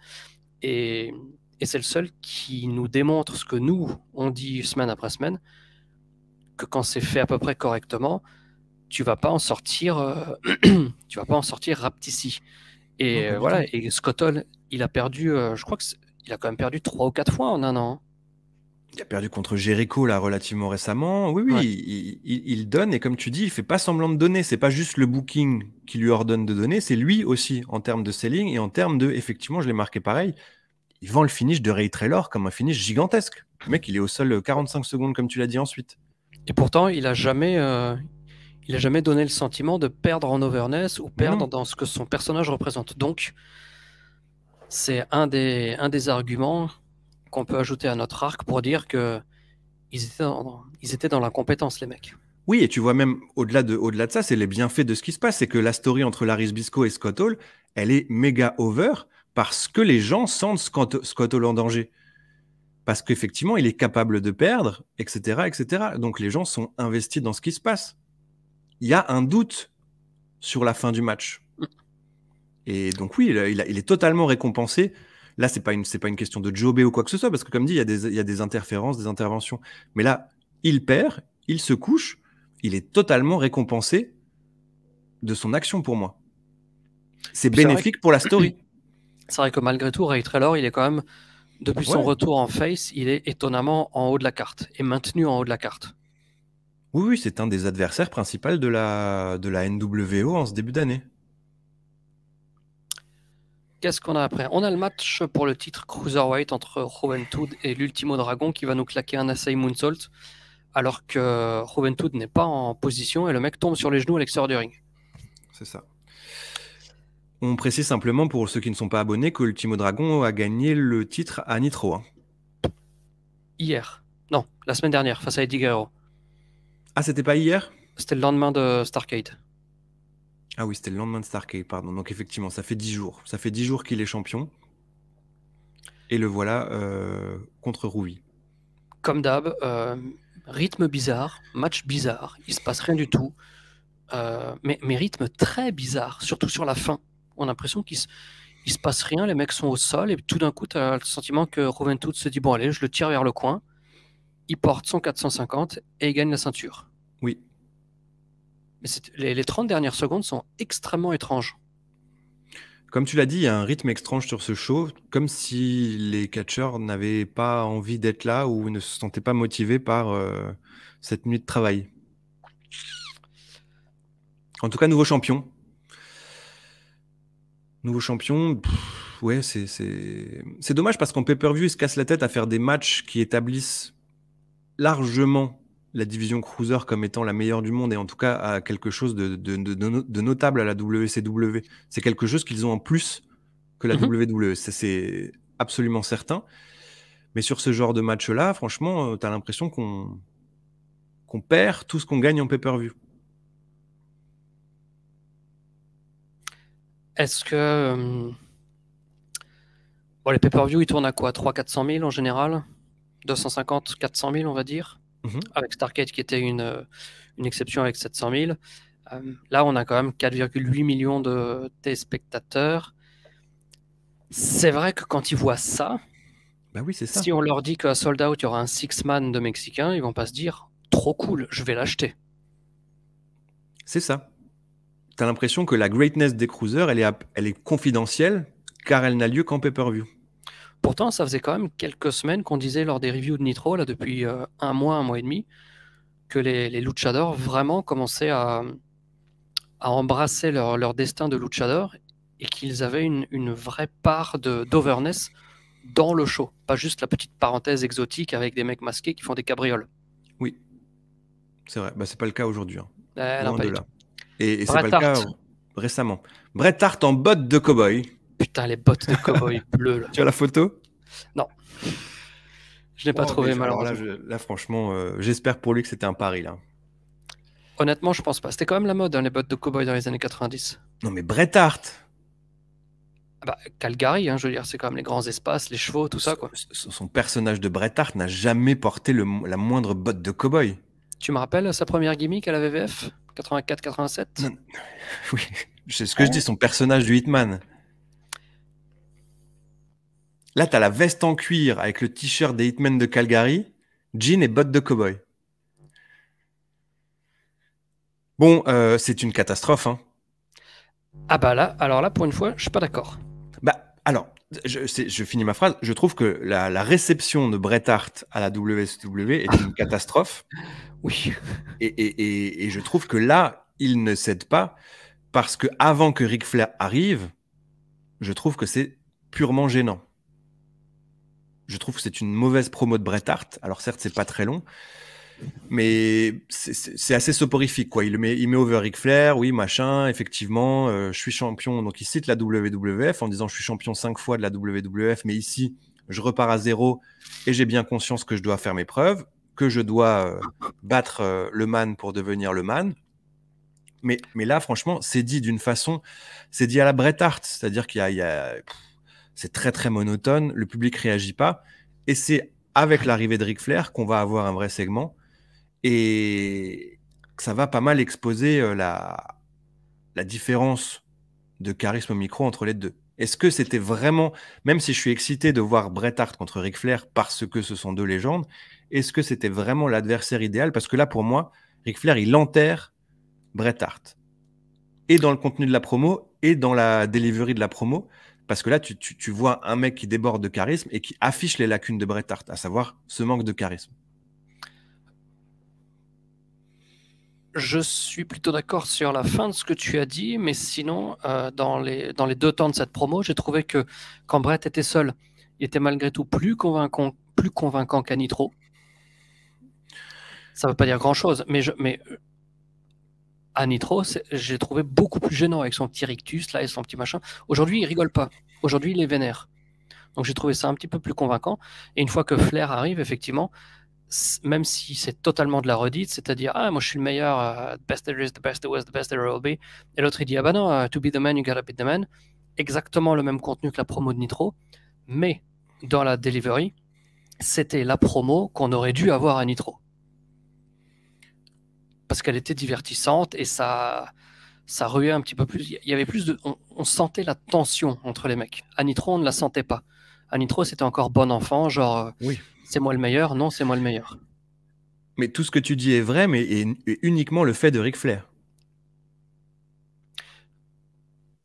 Et, c'est le seul qui nous démontre ce que nous, on dit semaine après semaine, que quand c'est fait à peu près correctement, tu vas pas en sortir, euh, tu vas pas en sortir raptici. Et voilà, et Scott Hall, il a perdu, euh, je crois qu'il a quand même perdu trois ou quatre fois en un an. Hein il a perdu contre Jericho là relativement récemment. Oui, oui, il, donne et comme tu dis, il fait pas semblant de donner. C'est pas juste le booking qui lui ordonne de donner, c'est lui aussi en termes de selling et en termes de. Effectivement, je l'ai marqué pareil. Il vend le finish de Ray Traylor comme un finish gigantesque. Le mec, il est au sol 45 euh, secondes comme tu l'as dit ensuite. Et pourtant, il a jamais, euh, il a jamais donné le sentiment de perdre en overness ou perdre dans ce que son personnage représente. Donc, c'est un des, un des arguments qu'on peut ajouter à notre arc pour dire que ils étaient dans, ils étaient l'incompétence, les mecs. Oui, et tu vois même au-delà de, au de ça, c'est les bienfaits de ce qui se passe. C'est que la story entre Laris Bisco et Scott Hall, elle est méga over parce que les gens sentent Scott, Hall en danger. Parce qu'effectivement, il est capable de perdre, etc., etc. Donc les gens sont investis dans ce qui se passe. Il y a un doute sur la fin du match. Mm. Et donc oui, il est totalement récompensé Là, c'est pas une, pas une question de jobé ou quoi que ce soit, parce que comme dit, il y, a des, interférences, des interventions. Mais là, il perd, il se couche, il est totalement récompensé de son action pour moi. C'est bénéfique pour la story. C'est vrai que malgré tout, Ray Trailer, il est quand même, depuis son retour en face, il est étonnamment en haut de la carte et maintenu en haut de la carte. Oui, oui, c'est un des adversaires principaux de la, de la NWO en ce début d'année. Qu'est-ce qu'on a après On a le match pour le titre Cruiserweight entre Juventud et l'Ultimo Dragon qui va nous claquer un Moon Moonsault alors que Juventud n'est pas en position et le mec tombe sur les genoux à l'extérieur du ring. C'est ça. On précise simplement pour ceux qui ne sont pas abonnés que l'Ultimo Dragon a gagné le titre à Nitro. Hein. Hier. Non, la semaine dernière face à Eddie Guerrero. Ah, c'était pas hier C'était le lendemain de Starcade. Ah oui, c'était le lendemain de Starcade, pardon. Donc effectivement, ça fait 10 jours. Ça fait 10 jours qu'il est champion. Et le voilà euh, contre Rouvi. Comme d'hab, euh, rythme bizarre, match bizarre, il se passe rien du tout. Euh, mais, rythme très bizarre, surtout sur la fin. On a l'impression qu'il se, se passe rien, les mecs sont au sol, et tout d'un coup, tu as le sentiment que tout se dit Bon, allez, je le tire vers le coin. Il porte son 450 et il gagne la ceinture. Oui, mais les, les 30 dernières secondes sont extrêmement étranges. Comme tu l'as dit, il y a un rythme étrange sur ce show, comme si les catcheurs n'avaient pas envie d'être là ou ne se sentaient pas motivés par euh, cette nuit de travail. En tout cas, nouveau champion. Nouveau champion, ouais, c'est dommage parce qu'en pay-per-view, ils se cassent la tête à faire des matchs qui établissent largement la division Cruiser comme étant la meilleure du monde et en tout cas à quelque chose de, notable à la WCW. C'est quelque chose qu'ils ont en plus que la mhm. WWE, c'est absolument certain. Mais sur ce genre de match-là, franchement, euh, tu as l'impression qu'on perd tout ce qu'on gagne en pay-per-view. Est-ce que. Euh, les pay-per-view, ils tournent à quoi 3 400 000 en général 250, 400 000, on va dire Mhm. avec Stargate qui était une, euh, exception avec 700 000. Euh, là, on a quand même 4,8 millions de téléspectateurs. C'est vrai que quand ils voient ça, ben oui, si on leur dit qu'à Sold Out, il y aura un six-man de Mexicains, ils vont pas se dire trop cool, je vais l'acheter. C'est ça. tu as l'impression que la greatness des cruisers, elle est, elle est confidentielle car elle n'a lieu qu'en pay-per-view. Pourtant, ça faisait quand même quelques semaines qu'on disait lors des reviews de Nitro, là, depuis euh, un mois, un mois et demi, que les, les vraiment commençaient à, embrasser leur, destin de luchador et qu'ils avaient une, vraie part d'overness dans le show. Pas juste la petite parenthèse exotique avec des mecs masqués qui font des cabrioles. Oui, c'est vrai. Bah, c'est pas le cas aujourd'hui. Hein. Eh, et, c'est pas le cas récemment. Bret Hart en botte de cow-boy putain, les bottes de cowboy bleues. Là. Tu as la photo Non. Je l'ai pas oh, trouvé, malheureusement. Là, franchement, euh, j'espère pour lui que c'était un pari, là. Honnêtement, je pense pas. C'était quand même la mode, hein, les bottes de cowboy dans les années 90. Non, mais Bret Hart ah bah, Calgary, hein, je veux dire, c'est quand même les grands espaces, les chevaux, tout ça. Quoi. Son personnage de Bret Hart n'a jamais porté la moindre botte de cowboy. Tu me rappelles sa première gimmick à la VVF 84-87 Oui, c'est ce que je dis, son personnage du Hitman. Là, tu as la veste en cuir avec le t-shirt des Hitmen de Calgary, jean et bottes de cowboy. Bon, euh, c'est une catastrophe. Hein. Ah bah là, alors là, pour une fois, je suis pas d'accord. Bah alors, je, je, finis ma phrase. Je trouve que la, réception de Bret Hart à la WSW est une catastrophe. Oui. Et, je trouve que là, il ne cède pas parce que avant que Ric Flair arrive, je trouve que c'est purement gênant. Je trouve que c'est une mauvaise promo de Bret Hart. Alors certes, c'est pas très long, mais c'est assez soporifique. Quoi. Il, met, il met over Flair, oui, machin, effectivement, euh, je suis champion. Donc il cite la WWF en disant je suis champion cinq fois de la WWF, mais ici, je repars à zéro et j'ai bien conscience que je dois faire mes preuves, que je dois euh, battre euh, le man pour devenir le man. Mais, mais là, franchement, c'est dit d'une façon, c'est dit à la Bret Hart, c'est-à-dire qu'il y a c'est très très monotone, le public réagit pas, et c'est avec l'arrivée de Ric Flair qu'on va avoir un vrai segment, et ça va pas mal exposer euh, la, la différence de charisme au micro entre les deux. Est-ce que c'était vraiment, même si je suis excité de voir Bret Hart contre Ric Flair parce que ce sont deux légendes, est-ce que c'était vraiment l'adversaire idéal Parce que là, pour moi, Ric Flair, il enterre Bret Hart. Et dans le contenu de la promo, et dans la delivery de la promo. Parce que là, tu, vois un mec qui déborde de charisme et qui affiche les lacunes de Bret Hart, à savoir ce manque de charisme. Je suis plutôt d'accord sur la fin de ce que tu as dit, mais sinon, euh, dans, les, dans les deux temps de cette promo, j'ai trouvé que quand Brett était seul, il était malgré tout plus convaincant, plus convaincant Ça ne veut pas dire grand-chose, mais, je, mais à Nitro, j'ai trouvé beaucoup plus gênant avec son petit rictus là et son petit machin. Aujourd'hui, il rigole pas. Aujourd'hui, il est vénère. Donc j'ai trouvé ça un petit peu plus convaincant. Et une fois que Flair arrive, effectivement, même si c'est totalement de la redite, c'est-à-dire ah moi je suis le meilleur, euh, the best there is, the best there was, the best there will be, et l'autre il dit ah ben non, euh, to be the man you gotta be the man, exactement le même contenu que la promo de Nitro, mais dans la delivery, c'était la promo qu'on aurait dû avoir à Nitro parce qu'elle était divertissante et ça, ça ruait un petit peu plus. Il y avait plus de, on, sentait la tension entre les mecs. À Nitro, on ne la sentait pas. À Nitro, c'était encore bon enfant, genre euh, oui. c'est moi le meilleur, non, c'est moi le meilleur. Mais tout ce que tu dis est vrai, mais uniquement le fait de Ric Flair.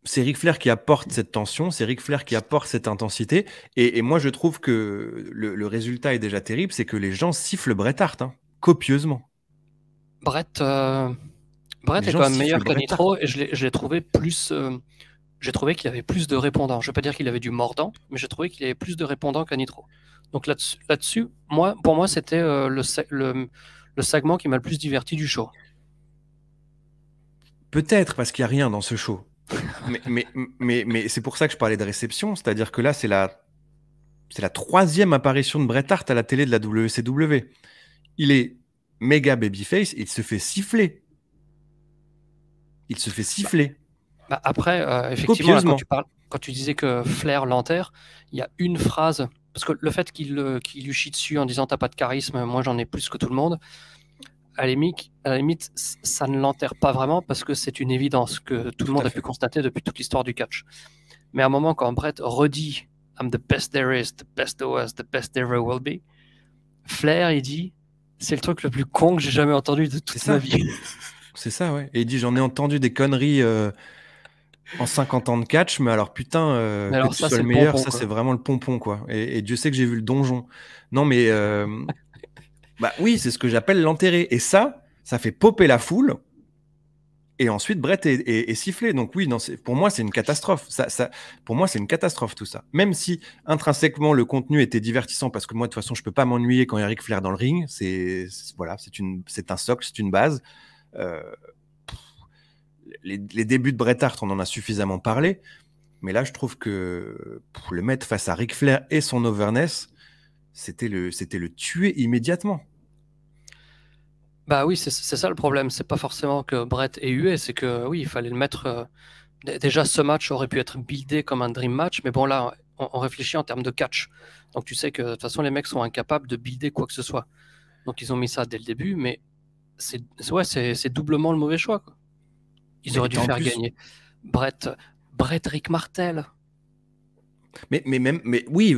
c'est Ric Flair qui apporte cette tension, c'est Ric Flair qui apporte cette intensité. Et, moi, je trouve que le, résultat est déjà terrible, c'est que les gens sifflent Bret Hart, hein, copieusement. Brett, euh, est quand même meilleur qu'Anitro et je l'ai trouvé plus. Euh, j'ai trouvé qu'il avait plus de répondants. Je ne vais pas dire qu'il avait du mordant, mais j'ai trouvé qu'il avait plus de répondants qu'Anitro. Donc là-dessus, moi, pour moi, c'était euh, le, le, segment qui m'a le plus diverti du show. Peut-être parce qu'il n'y a rien dans ce show. mais, mais, mais, c'est pour ça que je parlais de réception, c'est-à-dire que là, c'est la, la troisième apparition de Bret Hart à la télé de la WCW. Il est méga babyface il se fait siffler. Il se fait siffler. Bah, après, euh, effectivement, quand, tu disais que Flair l'enterre, il y a une phrase. Parce que le fait euh, qu'il lui chie dessus en disant T'as pas de charisme, moi j'en ai plus que tout le monde, à la limite, ça ne l'enterre pas vraiment parce que c'est une évidence que tout, le monde a pu constater depuis toute l'histoire du catch. Mais à un moment, quand Brett redit I'm the best there is, the best there was, the best there ever will be, Flair, il dit c'est le truc le plus con que j'ai jamais entendu de toute ma vie. C'est ça, ouais. Et il dit J'en ai entendu des conneries euh, en 50 ans de catch, mais alors putain, euh, c'est le meilleur, ça c'est vraiment le pompon, quoi. Et, Dieu sait que j'ai vu le donjon. Non, mais. Euh, bah oui, c'est ce que j'appelle l'enterrer. Et ça, ça fait popper la foule. Et ensuite, Brett est, sifflé. Donc oui, non, pour moi, c'est une catastrophe. Ça, pour moi, c'est une catastrophe tout ça. Même si intrinsèquement le contenu était divertissant, parce que moi, de toute façon, je peux pas m'ennuyer quand Eric Flair dans le ring. C'est voilà, c'est une, c'est un socle, c'est une base. Euh, les, débuts de Bret Hart, on en a suffisamment parlé. Mais là, je trouve que pour le mettre face à Ric Flair et son overness, c'était le, c'était le tuer immédiatement. Bah oui, c'est ça le problème. C'est pas forcément que Brett est hué, c'est que oui, il fallait le mettre. Euh, déjà, ce match aurait pu être buildé comme un dream match, mais bon, là, on, réfléchit en termes de catch. Donc tu sais que de toute façon, les mecs sont incapables de builder quoi que ce soit. Donc ils ont mis ça dès le début, mais c'est ouais, c'est doublement le mauvais choix. Ils auraient dû faire gagner Brett, Brett Rick Martel. Mais, mais même, mais oui,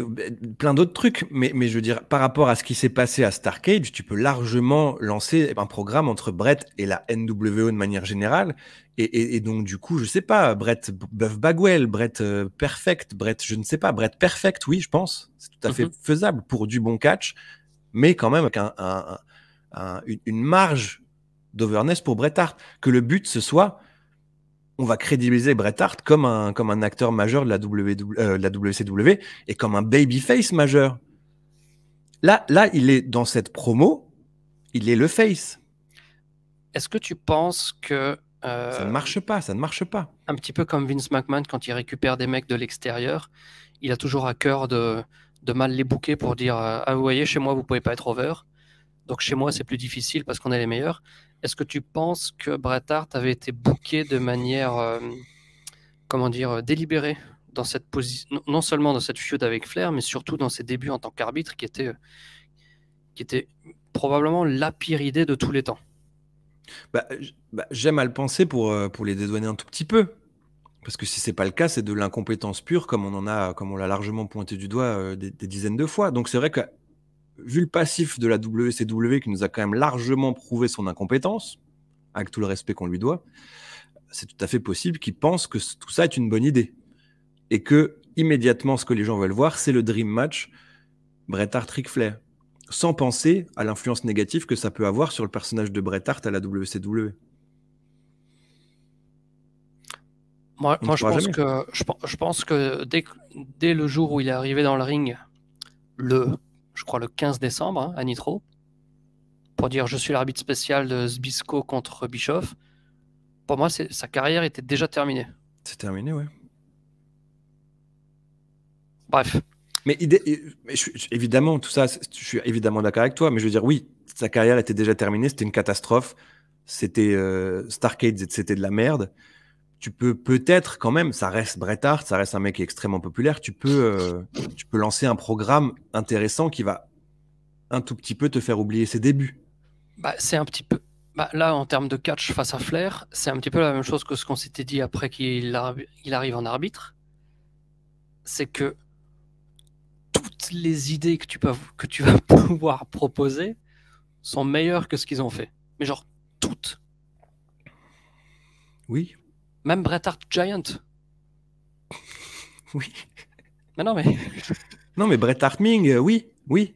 plein d'autres trucs. Mais, mais je veux dire, par rapport à ce qui s'est passé à Starcade, tu peux largement lancer un programme entre Brett et la NWO de manière générale. Et, et, donc, du coup, je sais pas, Brett Buff Bagwell, Brett euh, Perfect, Brett, je ne sais pas, Brett Perfect, oui, je pense. C'est tout à fait mm-hmm. faisable pour du bon catch, mais quand même avec une marge d'overness pour Brett Hart. Que le but, ce soit on va crédibiliser Bret Hart comme un, comme un acteur majeur de la, WCW euh, et comme un babyface majeur. Là, là, il est dans cette promo, il est le face. Est-ce que tu penses que. Euh, ça ne marche pas, ça ne marche pas. Un petit peu comme Vince McMahon quand il récupère des mecs de l'extérieur, il a toujours à cœur de, mal les bouquer pour dire euh, Ah, vous voyez, chez moi, vous pouvez pas être over. Donc chez moi, c'est plus difficile parce qu'on est les meilleurs. Est-ce que tu penses que Bret Hart avait été bouqué de manière, euh, comment dire, euh, délibérée dans cette position, non seulement dans cette feud avec Flair, mais surtout dans ses débuts en tant qu'arbitre, qui était, euh, qui était probablement la pire idée de tous les temps. Bah, bah J'aime à le penser pour, pour les dédouaner un tout petit peu. Parce que si c'est pas le cas, c'est de l'incompétence pure, comme on en a, comme on l'a largement pointé du doigt des, dizaines de fois. Donc c'est vrai que vu le passif de la WCW qui nous a quand même largement prouvé son incompétence, avec tout le respect qu'on lui doit, c'est tout à fait possible qu'il pense que tout ça est une bonne idée. Et que immédiatement, ce que les gens veulent voir, c'est le dream match Bret Hart Flair, sans penser à l'influence négative que ça peut avoir sur le personnage de Bret Hart à la WCW. Moi, je, pense que, pense que dès, dès le jour où il est arrivé dans le ring, le je crois, le 15 décembre hein, à Nitro, pour dire je suis l'arbitre spécial de Zbisco contre Bischoff. Pour moi, sa carrière était déjà terminée. C'est terminé, ouais. Bref. Mais, évidemment, tout ça, je suis évidemment d'accord avec toi, mais je veux dire, oui, sa carrière était déjà terminée, c'était une catastrophe, c'était euh, Starcade, c'était de la merde tu peux peut-être quand même, ça reste Bret Hart, ça reste un mec extrêmement populaire, tu peux, euh, tu peux lancer un programme intéressant qui va un tout petit peu te faire oublier ses débuts. Bah, c'est un petit peu. Bah, là, en termes de catch face à Flair, c'est un petit peu la même chose que ce qu'on s'était dit après qu'il arrive en arbitre. C'est que toutes les idées que tu, peux, que tu vas pouvoir proposer sont meilleures que ce qu'ils ont fait. Mais genre, toutes. Oui, même Bret Hart Giant. Oui. non, mais. non, mais Bret Hartming, euh, oui, oui,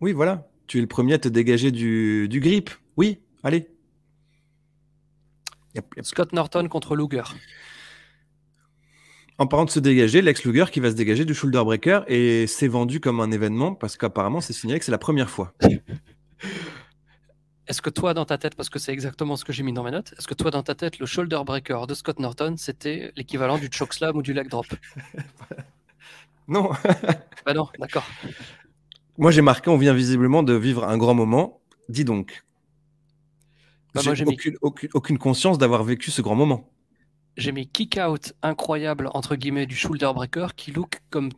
oui, voilà. Tu es le premier à te dégager du, grip. Oui, allez. Scott Norton contre Luger. En parlant de se dégager, Lex Luger qui va se dégager du Shoulder Breaker et c'est vendu comme un événement parce qu'apparemment c'est signalé que c'est la première fois. Est-ce que toi, dans ta tête, parce que c'est exactement ce que j'ai mis dans mes notes, est-ce que toi, dans ta tête, le shoulder breaker de Scott Norton, c'était l'équivalent du choke slam ou du leg drop Non. bah non, d'accord. Moi, j'ai marqué, on vient visiblement de vivre un grand moment. Dis donc. Bah, j'ai aucune, conscience d'avoir vécu ce grand moment. J'ai mis kick out incroyable entre guillemets du shoulder breaker qui look comme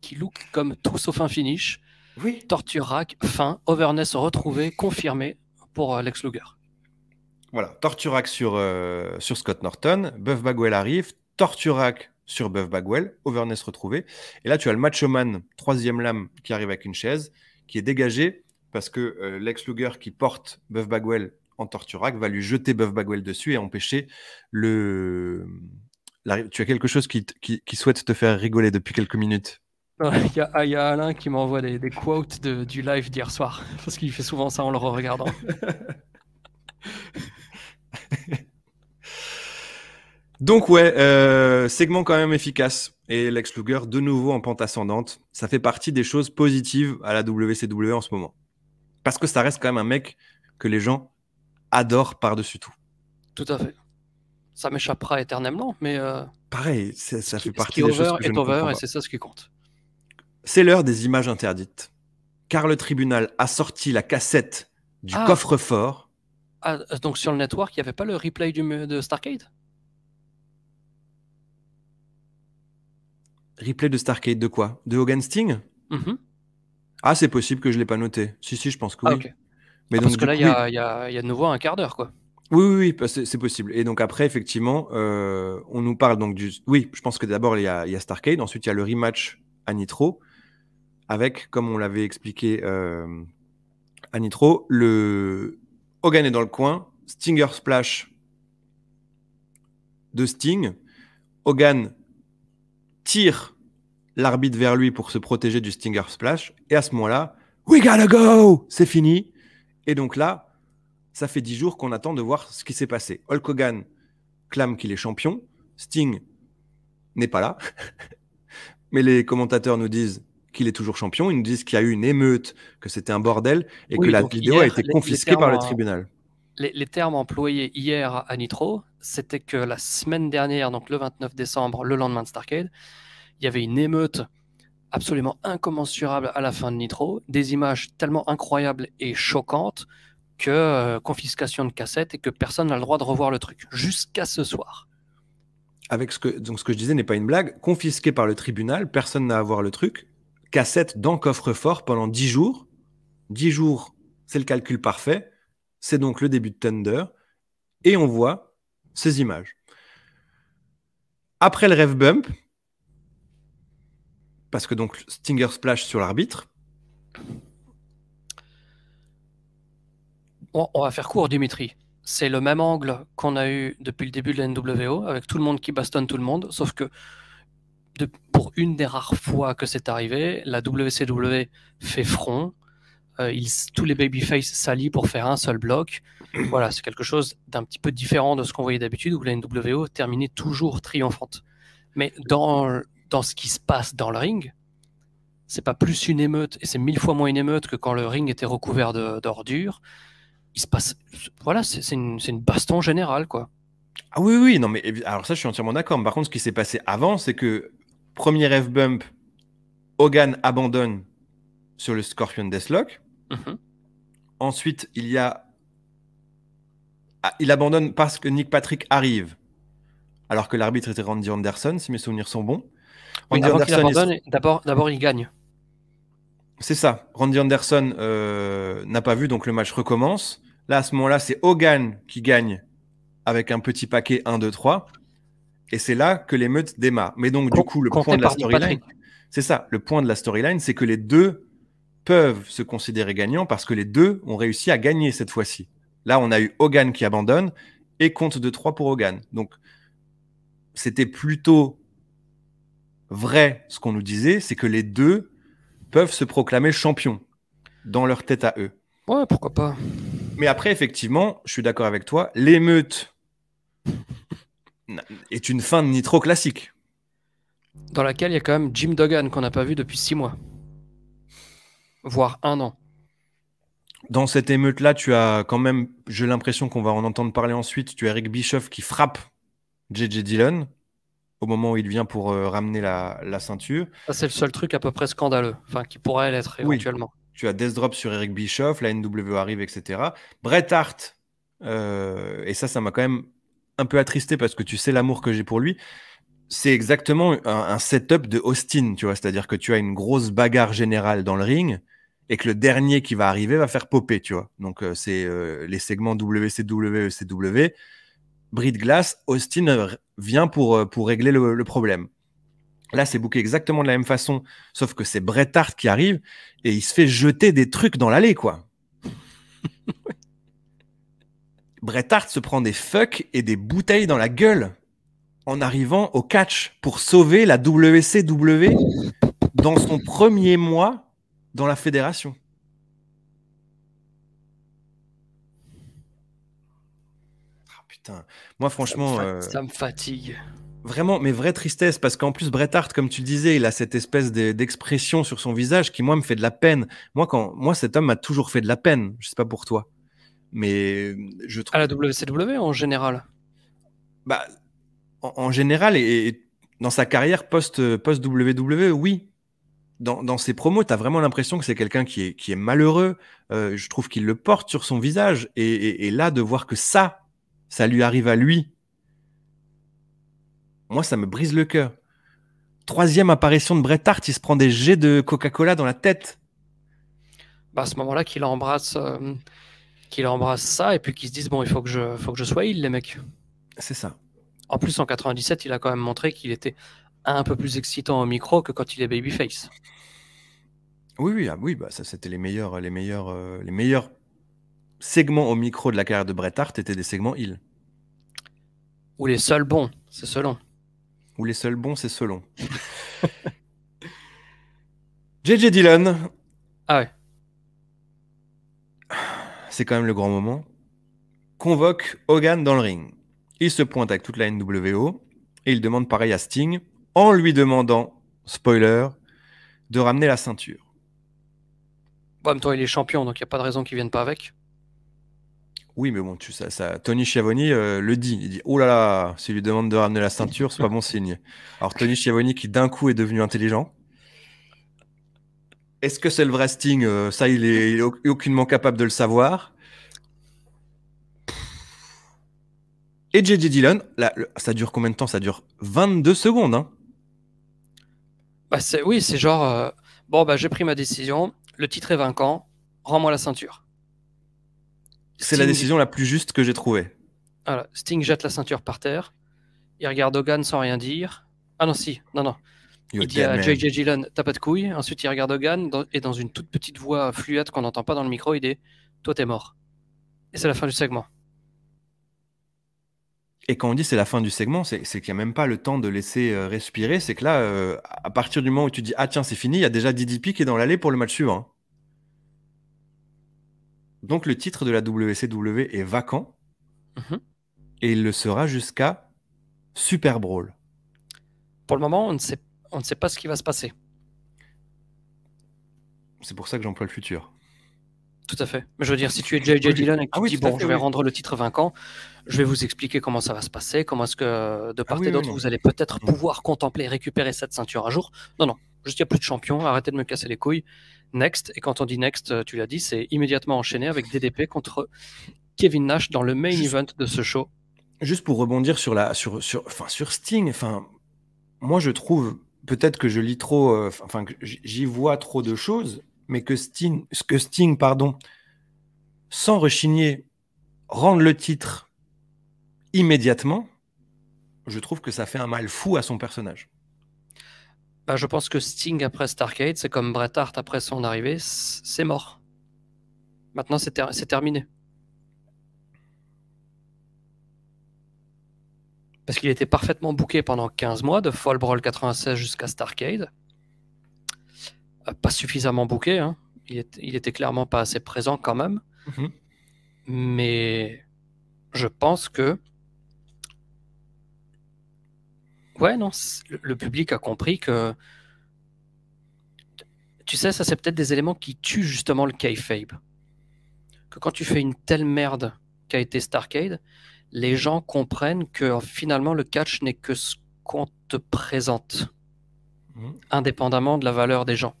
qui look comme tout sauf un finish. Oui. Torture rack, fin, overness retrouvé, confirmé, pour euh, Lex Luger. Voilà, Torturac euh, sur, Scott Norton, Buff Bagwell arrive, Torturac sur Buff Bagwell, Overness retrouvé. Et là, tu as le Machoman, troisième lame, qui arrive avec une chaise, qui est dégagé, parce que euh, Lex Luger qui porte Buff Bagwell en Torturac va lui jeter Buff Bagwell dessus et empêcher le. Tu as quelque chose qui souhaite te faire rigoler depuis quelques minutes ah, il y, a, Alain qui m'envoie des, quotes du live d'hier soir, parce qu'il fait souvent ça en le re regardant. Donc ouais, euh, segment quand même efficace. Et Lex Luger de nouveau en pente ascendante. Ça fait partie des choses positives à la WCW en ce moment. Parce que ça reste quand même un mec que les gens adorent par-dessus tout. Tout à fait. Ça m'échappera éternellement, mais... Euh, Pareil, ça, fait partie des choses est over et c'est ça ce qui compte. C'est l'heure des images interdites, car le tribunal a sorti la cassette du ah. coffre-fort. Ah, euh, donc sur le network, il n'y avait pas le replay du, de Starcade Replay de Starcade de quoi De Hogan Sting mhm. Ah, c'est possible que je ne l'ai pas noté. Si, si, je pense que ah, oui. Mais ah, parce que là, il y, a, de nouveau un quart d'heure, quoi. Oui, oui, oui bah, c'est possible. Et donc après, effectivement, euh, on nous parle donc du. Oui, je pense que d'abord il y, y, a Starcade, ensuite il y a le rematch à Nitro, avec, comme on l'avait expliqué à euh, Nitro, le Hogan est dans le coin, Stinger Splash de Sting, Hogan tire l'arbitre vers lui pour se protéger du Stinger Splash, et à ce moment-là, We gotta go C'est fini. Et donc là, ça fait dix jours qu'on attend de voir ce qui s'est passé. Hulk Hogan clame qu'il est champion, Sting n'est pas là, mais les commentateurs nous disent qu'il est toujours champion. Ils nous disent qu'il y a eu une émeute, que c'était un bordel et que la vidéo a été confisquée par le tribunal. Les, termes employés hier à Nitro, c'était que la semaine dernière, donc le 29 décembre, le lendemain de Starcade, il y avait une émeute absolument incommensurable à la fin de Nitro, des images tellement incroyables et choquantes que euh, confiscation de cassettes et que personne n'a le droit de revoir le truc jusqu'à ce soir. Avec ce que donc ce que je disais n'est pas une blague, confisqué par le tribunal, personne n'a à voir le truc cassette dans coffre-fort pendant 10 jours. 10 jours, c'est le calcul parfait. C'est donc le début de Thunder. Et on voit ces images. Après le rêve bump, parce que donc Stinger splash sur l'arbitre. On, on, va faire court, Dimitri. C'est le même angle qu'on a eu depuis le début de la NWO, avec tout le monde qui bastonne tout le monde, sauf que pour une des rares fois que c'est arrivé, la WCW fait front. Euh, tous les babyface s'allient pour faire un seul bloc. Voilà, c'est quelque chose d'un petit peu différent de ce qu'on voyait d'habitude, où la NWO terminait toujours triomphante. Mais dans, dans ce qui se passe dans le ring, c'est pas plus une émeute, et c'est mille fois moins une émeute que quand le ring était recouvert d'ordures. Il se passe, voilà, c'est une, une baston générale, quoi. Ah oui, oui, non, mais alors ça, je suis entièrement d'accord. Par contre, ce qui s'est passé avant, c'est que Premier F-bump, Hogan abandonne sur le Scorpion Deathlock. Mhm. Ensuite, il y a. Ah, il abandonne parce que Nick Patrick arrive. Alors que l'arbitre était Randy Anderson, si mes souvenirs sont bons. Randy Anderson, abandonne, d'abord, il gagne. C'est ça. Randy Anderson euh, n'a pas vu, donc le match recommence. Là, à ce moment-là, c'est Hogan qui gagne avec un petit paquet 1, 2, 3. Et c'est là que l'émeute démarre. Mais donc, du coup, le point de la storyline, c'est ça. Le point de la storyline, c'est que les deux peuvent se considérer gagnants parce que les deux ont réussi à gagner cette fois-ci. Là, on a eu Hogan qui abandonne et compte de 3 pour Hogan. Donc, c'était plutôt vrai ce qu'on nous disait, c'est que les deux peuvent se proclamer champions dans leur tête à eux. Ouais, pourquoi pas. Mais après, effectivement, je suis d'accord avec toi, l'émeute est une fin de Nitro classique. Dans laquelle il y a quand même Jim Duggan qu'on n'a pas vu depuis six mois, voire un an. Dans cette émeute-là, tu as quand même, j'ai l'impression qu'on va en entendre parler ensuite, tu as Eric Bischoff qui frappe JJ Dillon au moment où il vient pour euh, ramener la, ceinture. Ça, c'est le seul truc à peu près scandaleux, enfin qui pourrait l'être éventuellement. Tu as Death Drop sur Eric Bischoff, la NW arrive, etc. Bret Hart, euh, et ça, ça m'a quand même un peu attristé parce que tu sais l'amour que j'ai pour lui. C'est exactement un, setup de Austin, tu vois. C'est-à-dire que tu as une grosse bagarre générale dans le ring et que le dernier qui va arriver va faire popper, tu vois. Donc, euh, c'est euh, les segments WCW, ECW. Bride Glass, Austin euh, vient pour, pour régler le, problème. Là, c'est booké exactement de la même façon, sauf que c'est Bret Hart qui arrive et il se fait jeter des trucs dans l'allée, quoi. Bret Hart se prend des fucks et des bouteilles dans la gueule en arrivant au catch pour sauver la WCW dans son premier mois dans la fédération. Ah putain, moi franchement... Euh, ça me, fatigue vraiment, mais vraie tristesse, parce qu'en plus, Bret Hart, comme tu le disais, il a cette espèce d'expression sur son visage qui, moi, me fait de la peine. Moi, quand, moi cet homme m'a toujours fait de la peine. Je ne sais pas pour toi. Mais euh, je trouve... À la WCW en général bah, en, général, et, dans sa carrière post-WWE, euh, oui. Dans, dans, ses promos, tu as vraiment l'impression que c'est quelqu'un qui est, qui est, malheureux. Euh, je trouve qu'il le porte sur son visage. Et, et, là, de voir que ça, ça lui arrive à lui, moi, ça me brise le cœur. Troisième apparition de Bret Hart, il se prend des jets de Coca-Cola dans la tête. Bah, à ce moment-là, qu'il embrasse qu'il embrasse ça et puis qu'ils se disent bon, il faut que je, faut que je sois il, les mecs. C'est ça. En plus, en 97, il a quand même montré qu'il était un peu plus excitant au micro que quand il est babyface. Oui, oui, ah, oui bah, ça c'était les meilleurs, les meilleurs, euh, les meilleurs segments au micro de la carrière de Bret Hart étaient des segments il. Ou les seuls bons, c'est selon. Ou les seuls bons, c'est selon. JJ Dillon. Ah ouais c'est quand même le grand moment, convoque Hogan dans le ring. Il se pointe avec toute la NWO et il demande pareil à Sting en lui demandant, spoiler, de ramener la ceinture. Bon, en même temps, il est champion, donc il n'y a pas de raison qu'il vienne pas avec. Oui, mais bon, tu, ça, Tony Schiavoni euh, le dit. Il dit Oh là là, s'il lui demande de ramener la ceinture, c'est pas bon signe. Alors, Tony Schiavoni, qui d'un coup est devenu intelligent, est-ce que c'est le vrai Sting euh, Ça, il est, aucunement capable de le savoir. Et JJ Dillon, ça dure combien de temps Ça dure 22 secondes. Hein bah oui, c'est genre, euh, bon, bah, j'ai pris ma décision, le titre est vaincant, rends-moi la ceinture. C'est la décision la plus juste que j'ai trouvée. Sting jette la ceinture par terre, il regarde Hogan sans rien dire. Ah non, si, non, non il dit à JJ Gillan, t'as pas de couilles. Ensuite, il regarde Hogan et dans une toute petite voix fluette qu'on n'entend pas dans le micro, il dit Toi, t'es mort. Et c'est la fin du segment. Et quand on dit c'est la fin du segment, c'est qu'il n'y a même pas le temps de laisser euh, respirer. C'est que là, euh, à partir du moment où tu dis Ah tiens, c'est fini, il y a déjà DDP qui est dans l'allée pour le match suivant. Donc le titre de la WCW est vacant. Mhm. Et il le sera jusqu'à Super Brawl. Pour le moment, on ne sait on ne sait pas ce qui va se passer. C'est pour ça que j'emploie le futur. Tout à fait. Mais je veux dire, si tu es J.J. Dillon et que ah tu je vais rendre le titre vaincant, je vais vous expliquer comment ça va se passer, comment est-ce que de ah part et d'autre vous allez peut-être mm. pouvoir contempler récupérer cette ceinture à jour. Non, non, juste il n'y a plus de champion, arrêtez de me casser les couilles. Next, et quand on dit next, euh, tu l'as dit, c'est immédiatement enchaîné avec DDP contre Kevin Nash dans le main event de ce show. Juste pour rebondir sur la sur enfin sur Sting, enfin moi je trouve peut-être que je lis trop, euh, enfin, que j'y vois trop de choses, mais que Sting, que Sting pardon, sans rechigner, rende le titre immédiatement, je trouve que ça fait un mal fou à son personnage. Bah, je pense que Sting après Starcade, c'est comme Bret Hart après son arrivée, c'est mort. Maintenant, c'est terminé. parce qu'il était parfaitement bouqué pendant 15 mois, de Fall Brawl 96 jusqu'à Starcade. Euh, pas suffisamment booké, hein. il, était clairement pas assez présent quand même. Mhm. Mais je pense que. Ouais, non, le public a compris que. Tu sais, ça, c'est peut-être des éléments qui tuent justement le kayfabe. Que quand tu fais une telle merde qu'a été Starcade, les gens comprennent que finalement le catch n'est que ce qu'on te présente, mmh. indépendamment de la valeur des gens.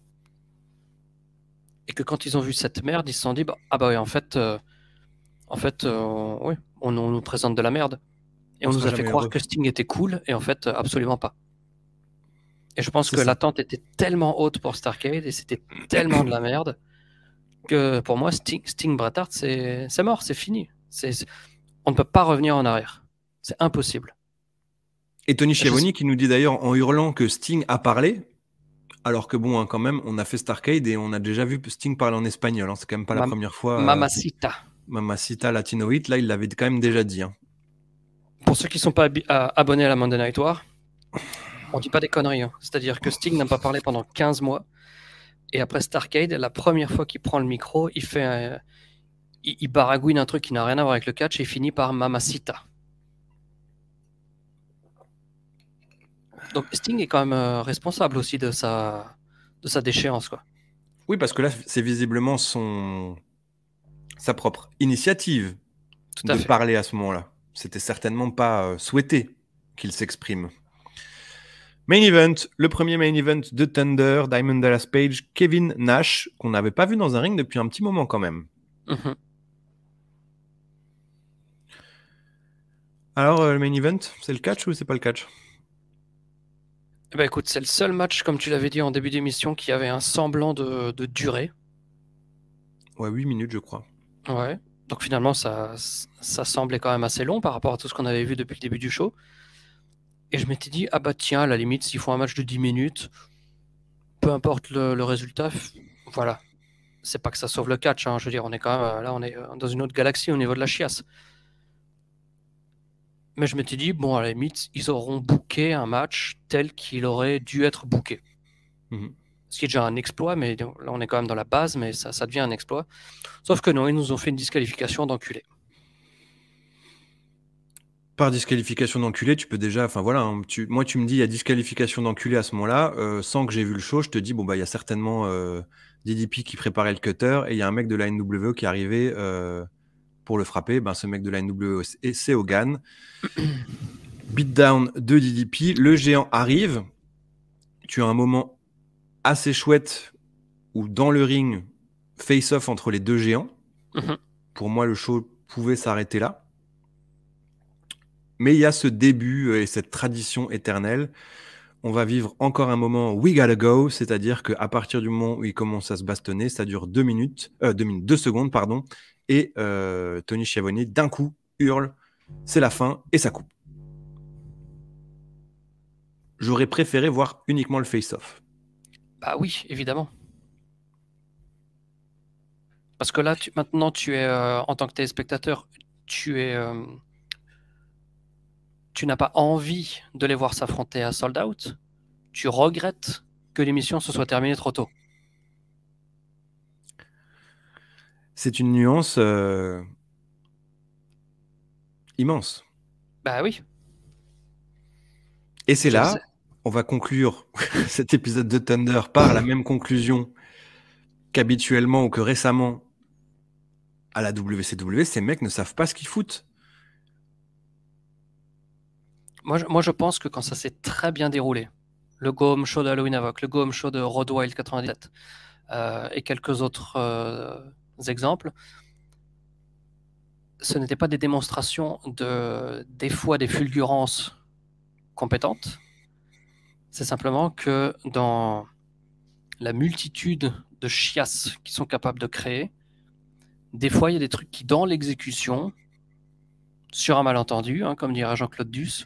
Et que quand ils ont vu cette merde, ils se sont dit bah, Ah bah oui, en fait, euh, en fait euh, oui, on, nous présente de la merde. Et on, nous a fait croire que Sting était cool, et en fait, absolument pas. Et je pense que l'attente était tellement haute pour Starcade, et c'était tellement de la merde, que pour moi, Sting, Sting c'est mort, c'est fini. C'est on ne peut pas revenir en arrière. C'est impossible. Et Tony Schiavone qui nous dit d'ailleurs en hurlant que Sting a parlé, alors que bon, hein, quand même, on a fait Starcade et on a déjà vu Sting parler en espagnol. Hein. C'est quand même pas la première fois. Euh, Mamacita. Mamacita latinoïte, là, il l'avait quand même déjà dit. Hein. Pour ceux qui ne sont pas abonnés à la Monday Night War, on dit pas des conneries. C'est-à-dire que Sting n'a pas parlé pendant 15 mois. Et après Starcade, la première fois qu'il prend le micro, il fait, un, il, baragouine un truc qui n'a rien à voir avec le catch et finit par Mamacita. Donc Sting est quand même euh, responsable aussi de sa, de sa déchéance. Quoi. Oui, parce que là, c'est visiblement son... sa propre initiative de parler à ce moment-là. C'était certainement pas euh, souhaité qu'il s'exprime. Main event, le premier main event de Thunder, Diamond Dallas Page, Kevin Nash, qu'on n'avait pas vu dans un ring depuis un petit moment quand même. Mhm. Alors, euh, le main event, c'est le catch ou c'est pas le catch bah écoute, c'est le seul match, comme tu l'avais dit en début d'émission, qui avait un semblant de, durée. Ouais, 8 minutes, je crois. Ouais. Donc finalement, ça, semblait quand même assez long par rapport à tout ce qu'on avait vu depuis le début du show. Et je m'étais dit, ah bah tiens, à la limite, s'ils font un match de 10 minutes, peu importe le, résultat, voilà. C'est pas que ça sauve le catch, hein. je veux dire, on est quand même euh, là, on est euh, dans une autre galaxie au niveau de la chiasse. Mais je m'étais dit, bon, à la limite, ils auront booké un match tel qu'il aurait dû être booké. Mhm. Ce qui est déjà un exploit, mais là, on est quand même dans la base, mais ça, ça devient un exploit. Sauf que non, ils nous ont fait une disqualification d'enculé. Par disqualification d'enculé, tu peux déjà. Enfin voilà, hein, moi, tu me dis, il y a disqualification d'enculé à ce moment-là. Euh, sans que j'ai vu le show, je te dis, bon, bah, il y a certainement euh, DDP qui préparait le cutter et il y a un mec de la NWE qui est arrivé. Euh, pour le frapper, ben, ce mec de la NWO, c'est Hogan. Beatdown de DDP, le géant arrive. Tu as un moment assez chouette où dans le ring, face-off entre les deux géants. Mhm. Pour moi, le show pouvait s'arrêter là. Mais il y a ce début et cette tradition éternelle. On va vivre encore un moment we gotta go, c'est-à-dire qu'à partir du moment où il commence à se bastonner, ça dure deux minutes, euh, deux minutes, deux secondes, pardon, et euh, Tony Schiavone d'un coup, hurle c'est la fin et ça coupe. J'aurais préféré voir uniquement le face-off. Bah oui, évidemment. Parce que là, tu, maintenant, tu es, euh, en tant que téléspectateur, tu es. Euh, tu n'as pas envie de les voir s'affronter à Sold Out. Tu regrettes que l'émission se soit terminée trop tôt. C'est une nuance euh, immense. Bah oui. Et c'est là, on va conclure cet épisode de Thunder par la même conclusion qu'habituellement ou que récemment à la WCW, ces mecs ne savent pas ce qu'ils foutent. Moi je, moi, je pense que quand ça s'est très bien déroulé, le Go Home Show de Halloween le Go Home Show de Rod Wild 97 euh, et quelques autres euh, exemples, ce n'étaient pas des démonstrations de, des fois des fulgurances compétentes, c'est simplement que dans la multitude de chiasses qu'ils sont capables de créer, des fois il y a des trucs qui, dans l'exécution, sur un malentendu, hein, comme dirait Jean-Claude Duss, et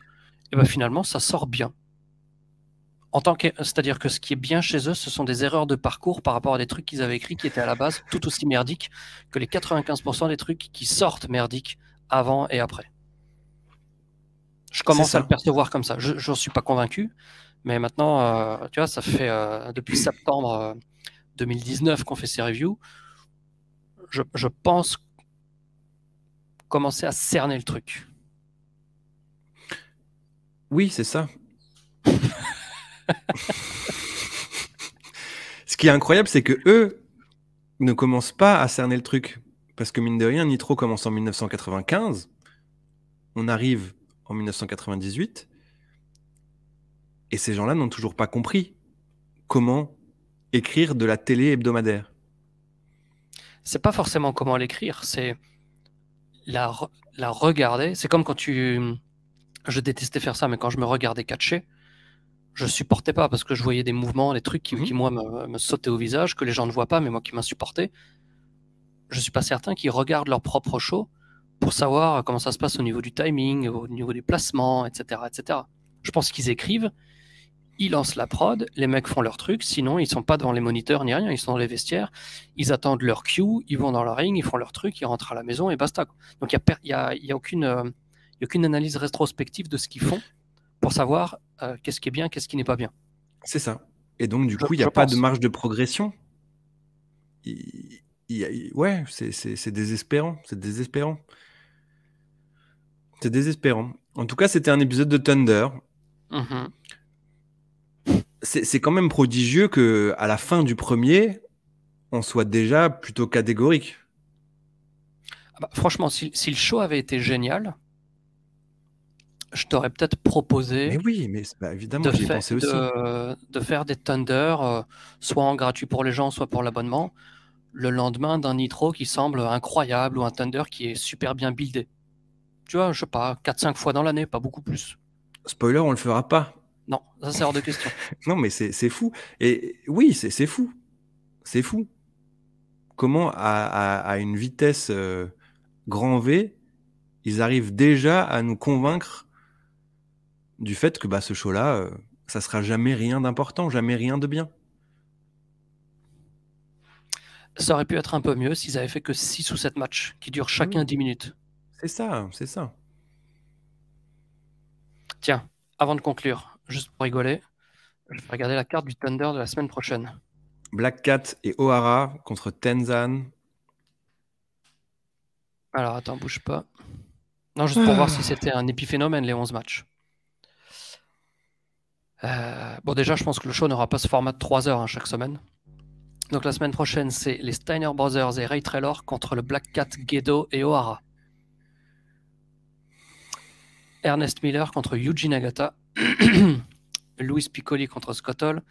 eh ben finalement ça sort bien en tant que, c'est-à-dire que ce qui est bien chez eux, ce sont des erreurs de parcours par rapport à des trucs qu'ils avaient écrits qui étaient à la base tout aussi merdiques que les 95% des trucs qui sortent merdiques avant et après. Je commence à le percevoir comme ça. Je ne suis pas convaincu, mais maintenant, euh, tu vois, ça fait euh, depuis septembre 2019 euh, qu'on fait ces reviews. Je, je pense commencer à cerner le truc. Oui, c'est ça. Ce qui est incroyable, c'est que eux ne commencent pas à cerner le truc. Parce que mine de rien, Nitro commence en 1995. On arrive en 1998. Et ces gens-là n'ont toujours pas compris comment écrire de la télé hebdomadaire. C'est pas forcément comment l'écrire, c'est la, la regarder. C'est comme quand tu. Je détestais faire ça, mais quand je me regardais catcher, je supportais pas parce que je voyais des mouvements, des trucs qui, mhm. moi, me, sautaient au visage, que les gens ne voient pas, mais moi qui m'insupportais. Je suis pas certain qu'ils regardent leur propre show pour savoir comment ça se passe au niveau du timing, au niveau des placements, etc. etc. Je pense qu'ils écrivent, ils lancent la prod, les mecs font leur truc, sinon ils sont pas devant les moniteurs ni rien, ils sont dans les vestiaires, ils attendent leur cue, ils vont dans leur ring, ils font leur truc, ils rentrent à la maison et basta. Donc il n'y euh, a aucune analyse rétrospective de ce qu'ils font pour savoir euh, qu'est-ce qui est bien, qu'est-ce qui n'est pas bien. C'est ça. Et donc, du coup, il n'y a pas de marge de progression. ouais, c'est désespérant. C'est désespérant. C'est désespérant. En tout cas, c'était un épisode de Thunder. Mm-hmm. C'est quand même prodigieux que à la fin du premier, on soit déjà plutôt catégorique. Ah bah, franchement, si, le show avait été génial, je t'aurais peut-être proposé. oui, mais bah, évidemment, de, aussi. de faire des Thunder, euh, soit en gratuit pour les gens, soit pour l'abonnement, le lendemain d'un Nitro qui semble incroyable ou un Thunder qui est super bien buildé. Tu vois, je sais pas, 4-5 fois dans l'année, pas beaucoup plus. Spoiler, on le fera pas. Non, ça c'est hors de question. non, mais c'est fou. Et oui, c'est fou. C'est fou. Comment, à, une vitesse euh, grand V, ils arrivent déjà à nous convaincre du fait que bah, ce show-là, ça euh, ça sera jamais rien d'important, jamais rien de bien. Ça aurait pu être un peu mieux s'ils avaient fait que 6 ou 7 matchs qui durent chacun 10 mmh. minutes. C'est ça, c'est ça. Tiens, avant de conclure, juste pour rigoler, je vais regarder la carte du Thunder de la semaine prochaine. Black Cat et O'Hara contre Tenzan. Alors attends, bouge pas. Non, juste pour ah. voir si c'était un épiphénomène les 11 matchs. Euh, bon, déjà, je pense que le show n'aura pas ce format de 3 heures hein, chaque semaine. Donc la semaine prochaine, c'est les Steiner Brothers et Ray trailer contre le Black Cat, Gedo et O'Hara. Ernest Miller contre Yuji Nagata. louis Piccoli contre Scott Hall.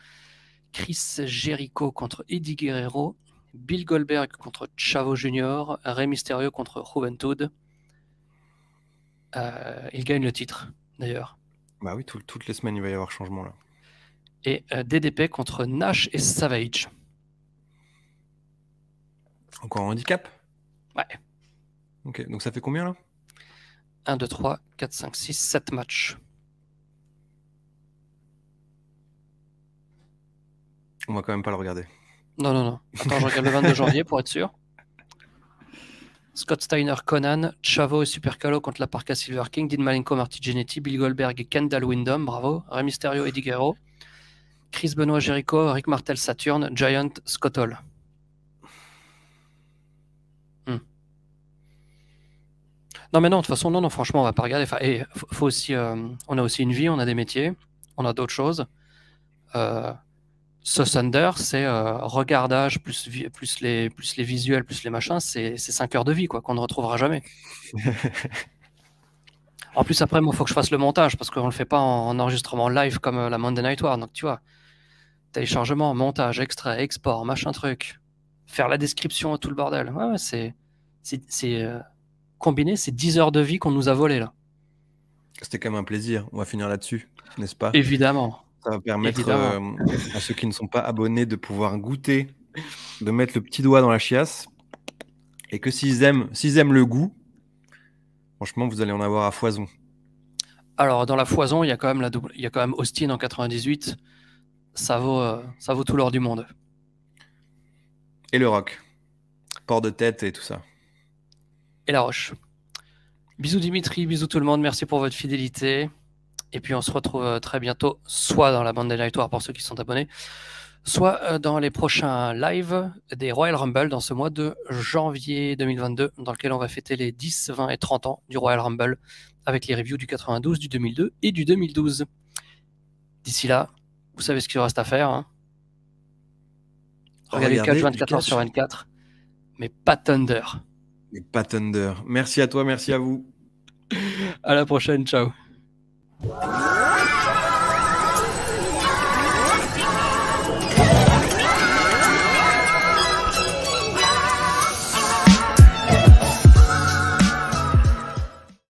Chris Jericho contre Eddie Guerrero. Bill Goldberg contre Chavo Jr. Ray Mysterio contre Juventud. Euh, il gagne le titre, d'ailleurs. Bah oui, toutes les semaines, il va y avoir changement là. Et euh, DDP contre Nash et Savage. Encore un handicap Ouais. Ok, donc ça fait combien là 1, 2, 3, 4, 5, 6, 7 matchs. On va quand même pas le regarder. Non, non, non. Attends, je regarde le 22 janvier pour être sûr. Scott Steiner, Conan, Chavo et Supercalo contre la Parca Silver King, Dean Malenko, Marty Genetti, Bill Goldberg et Kendall Windham, bravo, Rey Mysterio, Eddie Guerrero, Chris Benoit, Jericho, Rick Martel, Saturn, Giant, Scott Hall. Hmm. Non mais non, de toute façon, non, non, franchement, on va pas regarder. Enfin, faut aussi, euh, on a aussi une vie, on a des métiers, on a d'autres choses. Euh, ce Thunder, c'est euh, regardage plus, plus, les, plus les visuels, plus les machins, c'est 5 heures de vie quoi qu'on ne retrouvera jamais. en plus, après, moi, il faut que je fasse le montage parce qu'on ne le fait pas en, enregistrement live comme euh, la Monday Night War. Donc, tu vois, téléchargement, montage, extrait, export, machin truc, faire la description, tout le bordel. Ouais, c'est c'est euh, combiné, c'est 10 heures de vie qu'on nous a volé là. C'était quand même un plaisir. On va finir là-dessus, n'est-ce pas Évidemment. Ça va permettre euh, à ceux qui ne sont pas abonnés de pouvoir goûter, de mettre le petit doigt dans la chiasse. Et que s'ils aiment, aiment le goût, franchement, vous allez en avoir à foison. Alors, dans la foison, il y a quand même, la double... il y a quand même Austin en 98. Ça vaut, euh, ça vaut tout l'or du monde. Et le rock. Port de tête et tout ça. Et la roche. Bisous Dimitri, bisous tout le monde, merci pour votre fidélité. Et puis on se retrouve euh, très bientôt, soit dans la bande des pour ceux qui sont abonnés, soit euh, dans les prochains lives des Royal Rumble dans ce mois de janvier 2022, dans lequel on va fêter les 10, 20 et 30 ans du Royal Rumble avec les reviews du 92, du 2002 et du 2012. D'ici là, vous savez ce qu'il reste à faire. Hein. Regardez, le catch 24 heures sur 24, mais pas Thunder. Mais pas Thunder. Merci à toi, merci à vous. à la prochaine, ciao. Música